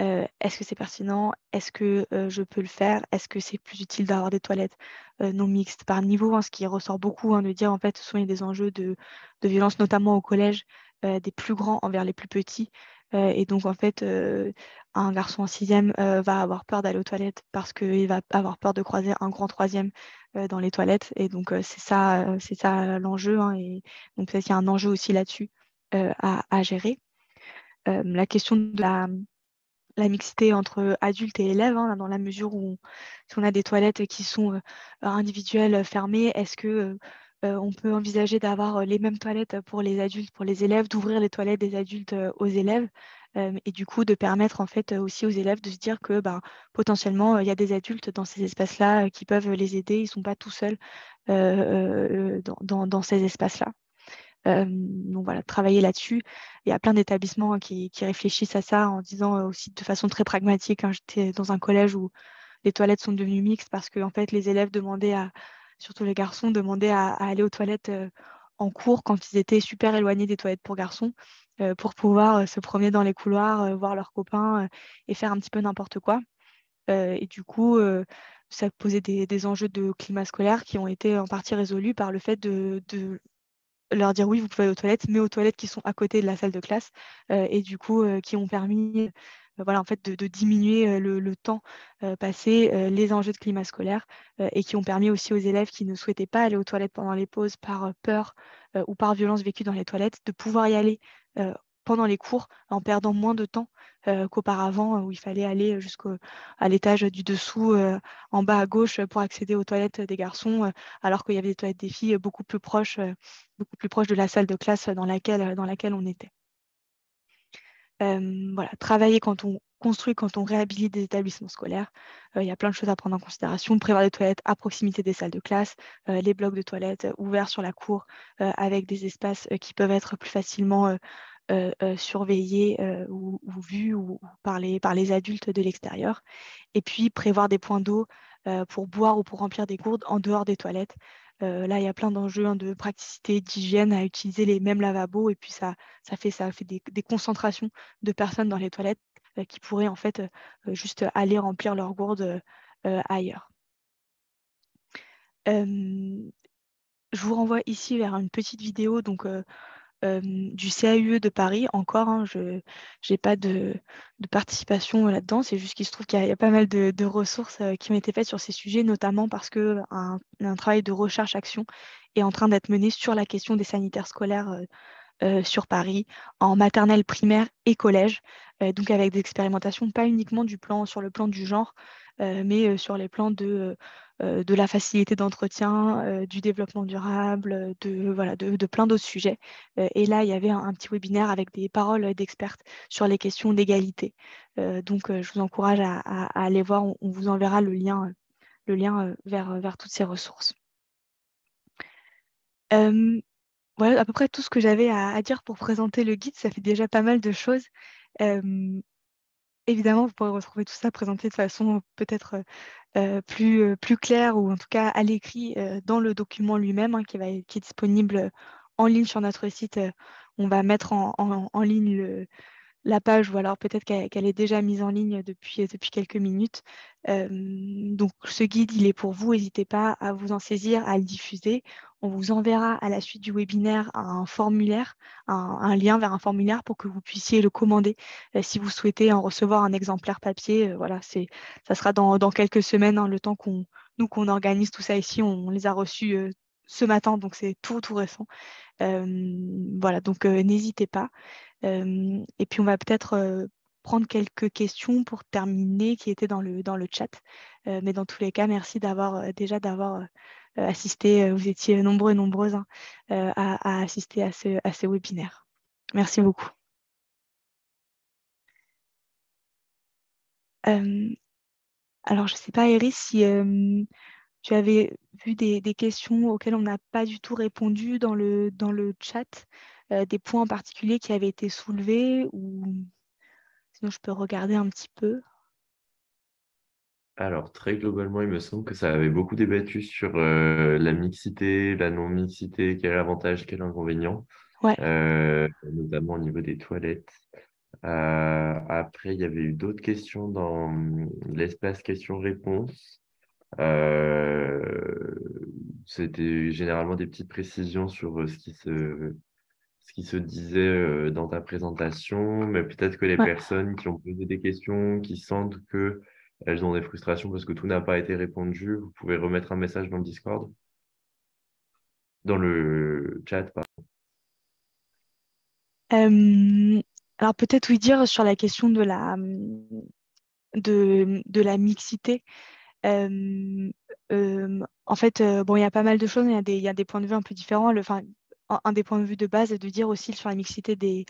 euh, est-ce que c'est pertinent Est-ce que euh, je peux le faire Est-ce que c'est plus utile d'avoir des toilettes euh, non mixtes par niveau hein, Ce qui ressort beaucoup, hein, de dire en fait, souvent il y a des enjeux de, violence, notamment au collège, des plus grands envers les plus petits. et donc en fait, un garçon en sixième va avoir peur d'aller aux toilettes parce qu'il va avoir peur de croiser un grand troisième dans les toilettes. Et donc c'est ça, c'est ça l'enjeu. Hein, et donc peut-être qu'il y a un enjeu aussi là-dessus à, gérer. la question de la la mixité entre euh, adultes et élèves, hein, dans la mesure où on, si on a des toilettes qui sont euh, individuelles, euh, fermées, est-ce que on peut envisager d'avoir les mêmes toilettes pour les adultes, pour les élèves, d'ouvrir les toilettes des adultes aux élèves et du coup de permettre en fait aussi aux élèves de se dire que bah, potentiellement il y a des adultes dans ces espaces-là qui peuvent les aider, ils ne sont pas tout seuls dans, ces espaces-là donc voilà, travailler là-dessus. Il y a plein d'établissements hein, qui, réfléchissent à ça en disant aussi de façon très pragmatique. Hein, j'étais dans un collège où les toilettes sont devenues mixtes parce que en fait les élèves demandaient à, surtout les garçons, demandaient à, aller aux toilettes en cours quand ils étaient super éloignés des toilettes pour garçons pour pouvoir se promener dans les couloirs, voir leurs copains et faire un petit peu n'importe quoi. et du coup, ça posait des, enjeux de climat scolaire qui ont été en partie résolus par le fait de, de leur dire oui, vous pouvez aller aux toilettes, mais aux toilettes qui sont à côté de la salle de classe euh, et du coup euh, qui ont permis euh, voilà, en fait, de, diminuer le, temps passé, les enjeux de climat scolaire, et qui ont permis aussi aux élèves qui ne souhaitaient pas aller aux toilettes pendant les pauses par peur ou par violence vécue dans les toilettes, de pouvoir y aller pendant les cours en perdant moins de temps euh, qu'auparavant euh, où il fallait aller jusqu'à l'étage du dessous euh, en bas à gauche pour accéder aux toilettes des garçons alors qu'il y avait des toilettes des filles beaucoup plus proches beaucoup plus proches de la salle de classe dans laquelle, dans laquelle on était. voilà, travailler quand on construit, quand on réhabilite des établissements scolaires, il y a plein de choses à prendre en considération. Prévoir des toilettes à proximité des salles de classe, les blocs de toilettes ouverts sur la cour avec des espaces qui peuvent être plus facilement euh, euh, surveillés euh, ou, vus par, les, adultes de l'extérieur. Et puis prévoir des points d'eau pour boire ou pour remplir des gourdes en dehors des toilettes. là, il y a plein d'enjeux hein, de praticité, d'hygiène, à utiliser les mêmes lavabos. Et puis, ça, fait, ça fait des, concentrations de personnes dans les toilettes qui pourraient, en fait, juste aller remplir leurs gourdes ailleurs. je vous renvoie ici vers une petite vidéo. Donc, euh, du CAUE de Paris, encore, hein, je n'ai pas de, participation euh, là-dedans, c'est juste qu'il se trouve qu'il y, a pas mal de, ressources euh, qui ont été faites sur ces sujets, notamment parce qu'un un, travail de recherche-action est en train d'être mené sur la question des sanitaires scolaires sur Paris, en maternelle, primaire et collège, donc avec des expérimentations pas uniquement du plan, sur le plan du genre, euh, mais sur les plans de, la facilité d'entretien, du développement durable, de, plein d'autres sujets. et là, il y avait un, petit webinaire avec des paroles d'expertes sur les questions d'égalité. donc, je vous encourage à, aller voir, on, vous enverra le lien, le lien vers, toutes ces ressources. voilà à peu près tout ce que j'avais à, dire pour présenter le guide. Ça fait déjà pas mal de choses évidemment, vous pourrez retrouver tout ça présenté de façon euh, peut-être euh, euh, plus, plus claire ou en tout cas à l'écrit dans le document lui-même hein, qui, va, qui est disponible en ligne sur notre site. On va mettre en, ligne la page ou alors peut-être qu'elle est déjà mise en ligne depuis, depuis quelques minutes. donc ce guide, il est pour vous. N'hésitez pas à vous en saisir, à le diffuser. On vous enverra à la suite du webinaire un formulaire, un, lien vers un formulaire pour que vous puissiez le commander euh, si vous souhaitez en recevoir un exemplaire papier. Euh, voilà, c'est, ça sera dans, quelques semaines, hein, le temps qu'on nous qu'on organise tout ça ici, on, les a reçus euh, ce matin, donc c'est tout tout récent. voilà, donc n'hésitez pas. et puis on va peut-être prendre quelques questions pour terminer qui étaient dans le, dans le chat. mais dans tous les cas, merci d'avoir déjà d'avoir euh, assister, euh, vous étiez nombreux et nombreuses hein, euh, à, assister à ce, à webinaire. Merci beaucoup. alors, je ne sais pas, Eris si tu avais vu des, questions auxquelles on n'a pas du tout répondu dans le, chat, des points en particulier qui avaient été soulevés, ou sinon je peux regarder un petit peu. Alors, très globalement, il me semble que ça avait beaucoup débattu sur euh, la mixité, la non-mixité, quel avantage, quel inconvénient, euh, notamment au niveau des toilettes. Euh, après, il y avait eu d'autres questions dans mmh, l'espace questions-réponses. C'était généralement des petites précisions sur ce qui se, ce qui se disait dans ta présentation, mais peut-être que les personnes qui ont posé des questions, qui sentent que elles ont des frustrations parce que tout n'a pas été répondu, vous pouvez remettre un message dans le Discord, dans le chat, pardon. Euh, alors peut-être oui dire sur la question de la, de, la mixité. Euh, euh, en fait, bon, il y a pas mal de choses, il y, a des points de vue un peu différents. Le, un des points de vue de base est de dire aussi sur la mixité des,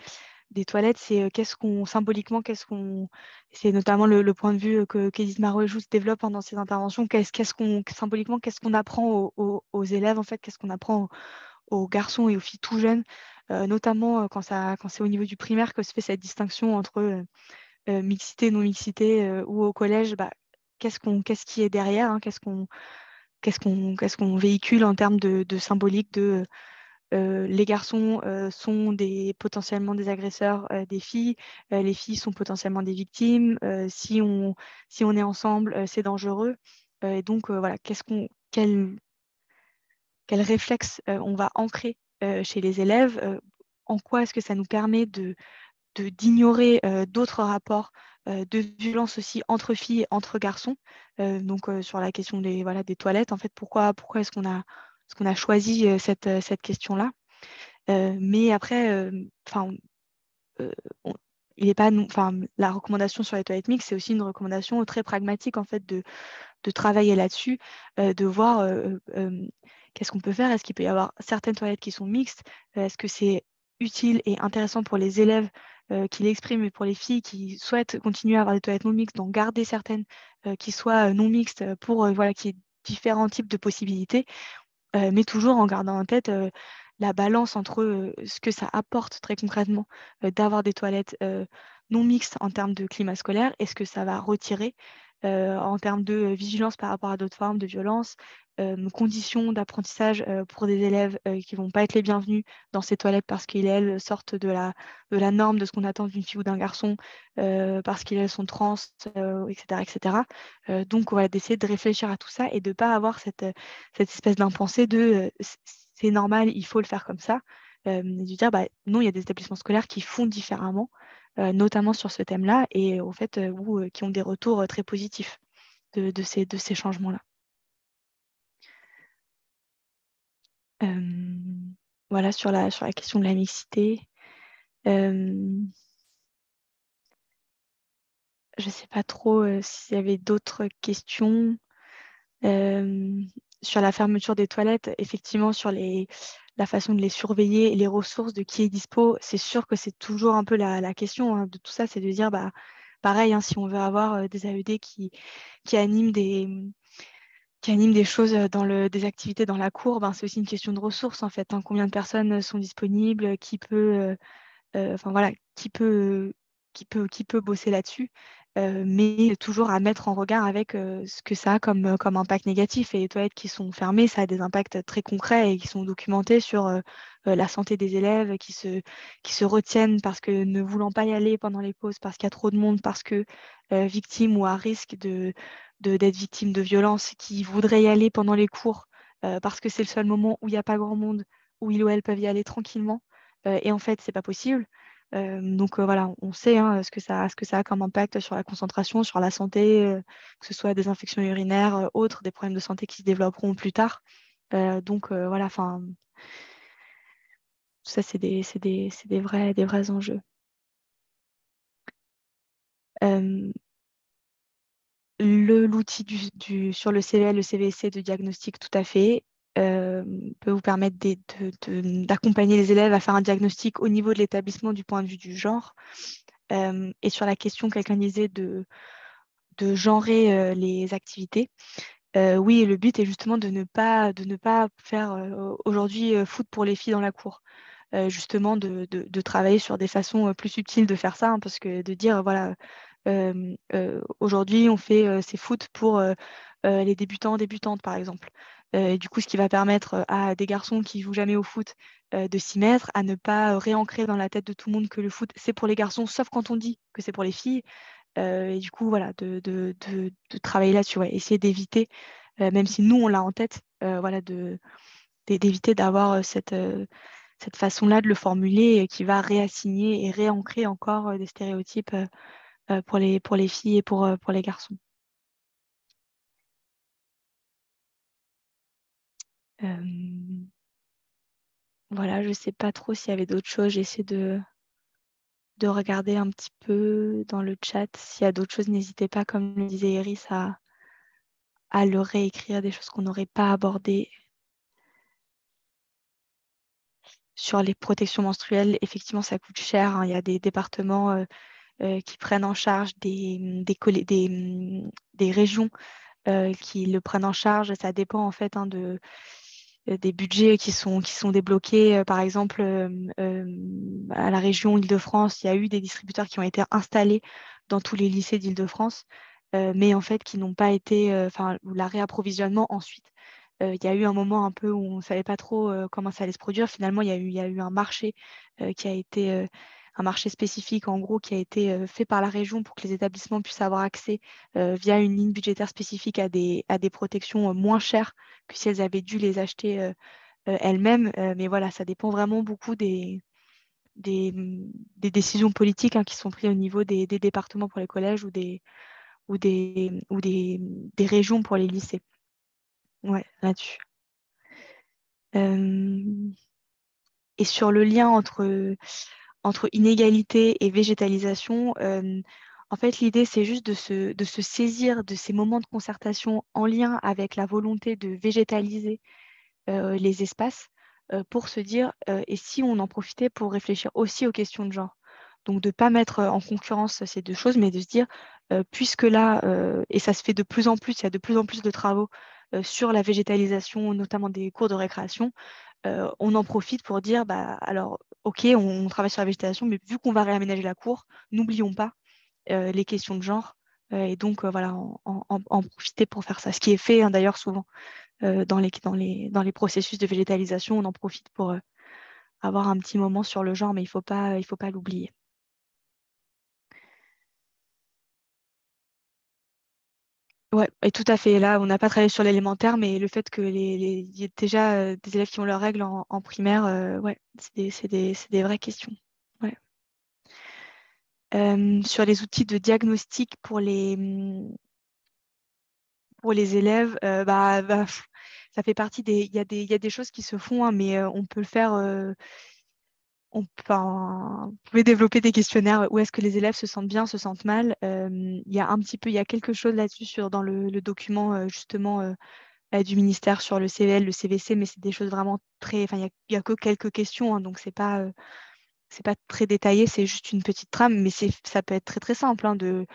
des toilettes, c'est qu'est-ce qu'on symboliquement, qu'est-ce qu'on, c'est notamment le, point de vue que qu'Edith Marot se développe pendant ses interventions. Qu'est-ce qu'est-ce qu'on symboliquement, qu'est-ce qu'on apprend aux, élèves en fait, qu'est-ce qu'on apprend aux, garçons et aux filles tout jeunes, notamment quand ça, quand c'est au niveau du primaire que se fait cette distinction entre mixité, non mixité, ou au collège, bah, qu'est-ce qu'on, qu'est-ce qui est derrière, hein? qu'est-ce qu'on, qu'est-ce qu'on, qu'est-ce qu'on véhicule en termes de symbolique de les garçons sont potentiellement des agresseurs des filles, les filles sont potentiellement des victimes, si, on, si on est ensemble, c'est dangereux. donc, voilà, quel, réflexe on va ancrer chez les élèves En quoi est-ce que ça nous permet de, d'ignorer d'autres rapports de violence aussi entre filles et entre garçons Donc, sur la question des, voilà, des toilettes, en fait, pourquoi, pourquoi est-ce qu'on a qu'on a choisi euh, cette, euh, cette question-là. Euh, mais après, enfin, il est pas, enfin, la recommandation sur les toilettes mixtes, c'est aussi une recommandation très pragmatique en fait de, travailler là-dessus, de voir qu'est-ce qu'on peut faire. Est-ce qu'il peut y avoir certaines toilettes qui sont mixtes Est-ce que c'est utile et intéressant pour les élèves qui l'expriment et pour les filles qui souhaitent continuer à avoir des toilettes non mixtes, d'en garder certaines qui soient non mixtes pour voilà qui ait différents types de possibilités. Euh, mais toujours en gardant en tête la balance entre ce que ça apporte très concrètement d'avoir des toilettes non mixtes en termes de climat scolaire et ce que ça va retirer euh, en termes de vigilance par rapport à d'autres formes de violence, euh, conditions d'apprentissage euh, pour des élèves qui vont pas être les bienvenus dans ces toilettes parce qu'ils elles sortent de la, de la norme de ce qu'on attend d'une fille ou d'un garçon parce qu'ils sont trans, etc. etc. Euh, donc va d'essayer de réfléchir à tout ça et de ne pas avoir cette, cette espèce d'impensée de c'est normal, il faut le faire comme ça. de dire bah, non, il y a des établissements scolaires qui font différemment euh, notamment sur ce thème-là, et au fait, euh, où, euh, qui ont des retours très positifs de, ces, de ces changements-là. voilà sur la, sur la question de la mixité je ne sais pas trop s'il y avait d'autres questions. sur la fermeture des toilettes, effectivement, sur les, la façon de les surveiller, les ressources, de qui est dispo, c'est sûr que c'est toujours un peu la, question hein, de tout ça, c'est de dire, bah, pareil, hein, si on veut avoir des AED qui, qui animent des mmh, qui des choses dans le, des activités dans la cour, ben, c'est aussi une question de ressources en fait. Hein. combien de personnes sont disponibles, qui peut, euh, enfin voilà, qui peut, qui peut, qui peut bosser là-dessus mais toujours à mettre en regard avec ce que ça a comme, impact négatif. Et les toilettes qui sont fermées, ça a des impacts très concrets et qui sont documentés sur la santé des élèves qui se, retiennent parce que ne voulant pas y aller pendant les pauses, parce qu'il y a trop de monde, parce que victimes ou à risque d'être de, d'être victime de violences, qui voudraient y aller pendant les cours parce que c'est le seul moment où il n'y a pas grand monde, où ils ou elles peuvent y aller tranquillement. et en fait, c'est pas possible donc voilà, on sait hein, ce, que ça, ce que ça a comme impact sur la concentration, sur la santé, que ce soit des infections urinaires, autres, des problèmes de santé qui se développeront plus tard. donc voilà, enfin, ça, c'est des, vrais, enjeux. L'outil sur le CVL, e le CVC de diagnostic, tout à fait. Euh, peut vous permettre d'accompagner les élèves à faire un diagnostic au niveau de l'établissement du point de vue du genre. Euh, et sur la question, quelqu'un disait de, de genrer euh, les activités. oui, le but est justement de ne pas, de ne pas faire aujourd'hui foot pour les filles dans la cour. justement, de, travailler sur des façons plus subtiles de faire ça, hein, parce que de dire, voilà, aujourd'hui, on fait ces foot pour les débutants, débutantes, par exemple. Euh, et du coup, ce qui va permettre euh, à des garçons qui jouent jamais au foot euh, de s'y mettre, à ne pas réancrer dans la tête de tout le monde que le foot, c'est pour les garçons, sauf quand on dit que c'est pour les filles. et du coup, voilà, de, travailler là-dessus, essayer d'éviter, même si nous, on l'a en tête, voilà, d'éviter d'avoir cette, façon-là de le formuler qui va réassigner et réancrer encore des stéréotypes pour les, pour les filles et pour les garçons. voilà, je ne sais pas trop s'il y avait d'autres choses. J'essaie de, de regarder un petit peu dans le chat. S'il y a d'autres choses, n'hésitez pas, comme le disait Iris, à, à le réécrire, des choses qu'on n'aurait pas abordées. Sur les protections menstruelles, effectivement, ça coûte cher. Hein. Il y a des départements euh, euh, qui prennent en charge des, des, régions euh, qui le prennent en charge. Ça dépend en fait hein, de euh, des budgets qui sont, qui sont débloqués. Euh, par exemple, euh, à la région Île-de-France, il y a eu des distributeurs qui ont été installés dans tous les lycées d'Île-de-France, mais en fait qui n'ont pas été, enfin, la réapprovisionnement ensuite. Il y a eu un moment un peu où on ne savait pas trop comment ça allait se produire. Finalement, il y a eu, il y a eu un marché qui a été un marché spécifique, en gros, qui a été fait par la région pour que les établissements puissent avoir accès via une ligne budgétaire spécifique à des, à des protections moins chères que si elles avaient dû les acheter elles-mêmes. mais voilà, ça dépend vraiment beaucoup des, des, mmh, décisions politiques hein, qui sont prises au niveau des, départements pour les collèges ou des, ou des, mmh, ou mmh, des, régions pour les lycées. Ouais, là-dessus. et sur le lien entre entre inégalité et végétalisation, euh, en fait, l'idée, c'est juste de se, de se, saisir de ces moments de concertation en lien avec la volonté de végétaliser euh, les espaces euh, pour se dire, et si on en profitait pour réfléchir aussi aux questions de genre donc de ne pas mettre en concurrence ces deux choses, mais de se dire, puisque là, et ça se fait de plus en plus, il y a de plus en plus de travaux sur la végétalisation, notamment des cours de récréation, euh, on en profite pour dire, bah, alors, ok, on, travaille sur la végétation, mais vu qu'on va réaménager la cour, n'oublions pas euh, les questions de genre. Euh, et donc, voilà, en, profiter pour faire ça. Ce qui est fait, hein, d'ailleurs, souvent, dans les, dans, les, processus de végétalisation, on en profite pour avoir un petit moment sur le genre, mais il ne faut pas l'oublier. Oui, tout à fait. Là, on n'a pas travaillé sur l'élémentaire, mais le fait que les, y ait déjà euh, des élèves qui ont leurs règles en, primaire, euh, ouais, c'est des, vraies questions. Euh, sur les outils de diagnostic pour les, mm, pour les élèves, bah, [laughs] ça fait partie des. Il y, y, a des choses qui se font, hein, mais on peut le faire on, pouvez pouvait développer des questionnaires où est-ce que les élèves se sentent bien, se sentent mal. Il y a un petit peu, il y a quelque chose là-dessus dans le, document justement bah, du ministère sur le CVL, e le CVC, mais c'est des choses vraiment très. Enfin, il n'y a, que quelques questions, hein, donc c'est pas pas très détaillé, c'est juste une petite trame, mais ça peut être très très simple, hein, de,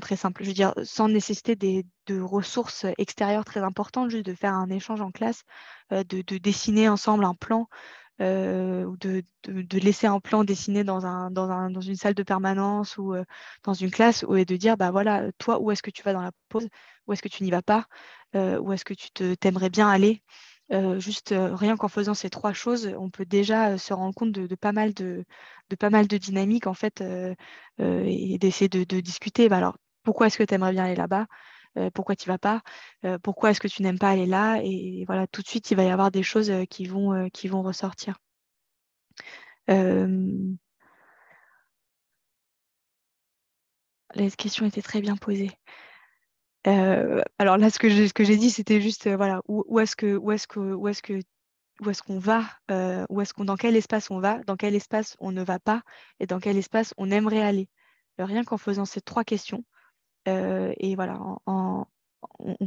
très simple. Je veux dire, sans nécessiter de ressources extérieures très importantes, juste de faire un échange en classe, de, dessiner ensemble un plan euh, ou de, laisser un plan dessiné dans, une salle de permanence ou euh, dans une classe et de dire, bah voilà, toi, où est-ce que tu vas dans la pause, où est-ce que tu n'y vas pas, euh, où est-ce que tu t'aimerais bien aller. juste rien qu'en faisant ces trois choses, on peut déjà se rendre compte de, pas mal de, pas mal de dynamiques en fait et d'essayer de, discuter. Bah, alors pourquoi est-ce que tu aimerais bien aller là-bas euh, pourquoi tu vas pas, euh, pourquoi est-ce que tu n'aimes pas aller là, et voilà, tout de suite, il va y avoir des choses euh, qui vont, qui vont ressortir. Euh... La question était très bien posée. alors là, ce que j'ai, dit, c'était juste voilà, où, est-ce que où que où est-ce que où est-ce qu'on va, est-ce qu'on, dans quel espace on va, dans quel espace on ne va pas, et dans quel espace on aimerait aller. rien qu'en faisant ces trois questions, euh, et voilà, on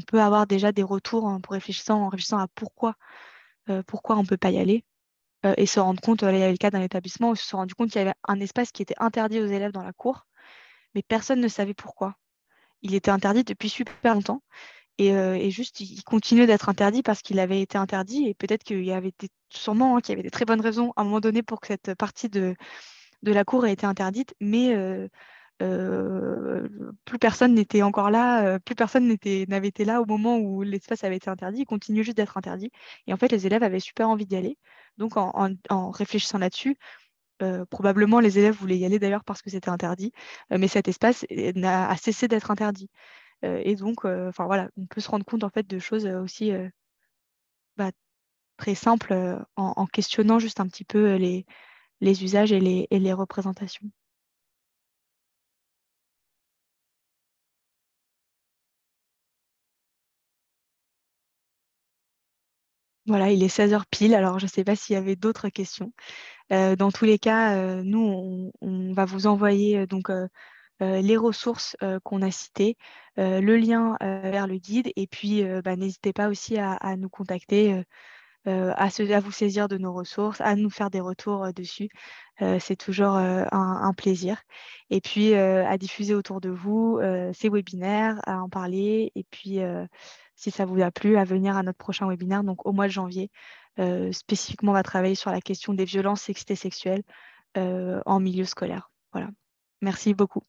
peut avoir déjà des retours en, pour réfléchissant, en réfléchissant à pourquoi, euh, pourquoi on ne peut pas y aller. Euh, et se rendre compte, là, il y avait le cas d'un établissement où se sont compte qu'il y avait un espace qui était interdit aux élèves dans la cour, mais personne ne savait pourquoi. Il était interdit depuis super longtemps. Et, juste il continuait d'être interdit parce qu'il avait été interdit et peut-être qu'il y avait sûrement hein, qu'il y avait des très bonnes raisons à un moment donné pour que cette partie de, la cour ait été interdite mais euh, plus personne n'était encore là, euh, plus personne n'avait été là au moment où l'espace avait été interdit, il continuait juste d'être interdit. Et en fait, les élèves avaient super envie d'y aller. Donc, en, réfléchissant là-dessus, euh, probablement les élèves voulaient y aller d'ailleurs parce que c'était interdit, mais cet espace eh, a cessé d'être interdit. et donc, enfin voilà, on peut se rendre compte en fait de choses aussi bah, très simples en, questionnant juste un petit peu les, usages et les représentations. Voilà, il est 16h pile, alors je ne sais pas s'il y avait d'autres questions. Euh, dans tous les cas, euh, nous, on, va vous envoyer euh, donc les ressources qu'on a citées, le lien vers le guide, et puis bah, n'hésitez pas aussi à, nous contacter. à, vous saisir de nos ressources, à nous faire des retours dessus. c'est toujours un, un, plaisir. Et puis, à diffuser autour de vous ces webinaires, à en parler et puis si ça vous a plu, à venir à notre prochain webinaire, donc au mois de janvier. Euh, spécifiquement, on va travailler sur la question des violences sexuelles euh, en milieu scolaire. Voilà. Merci beaucoup.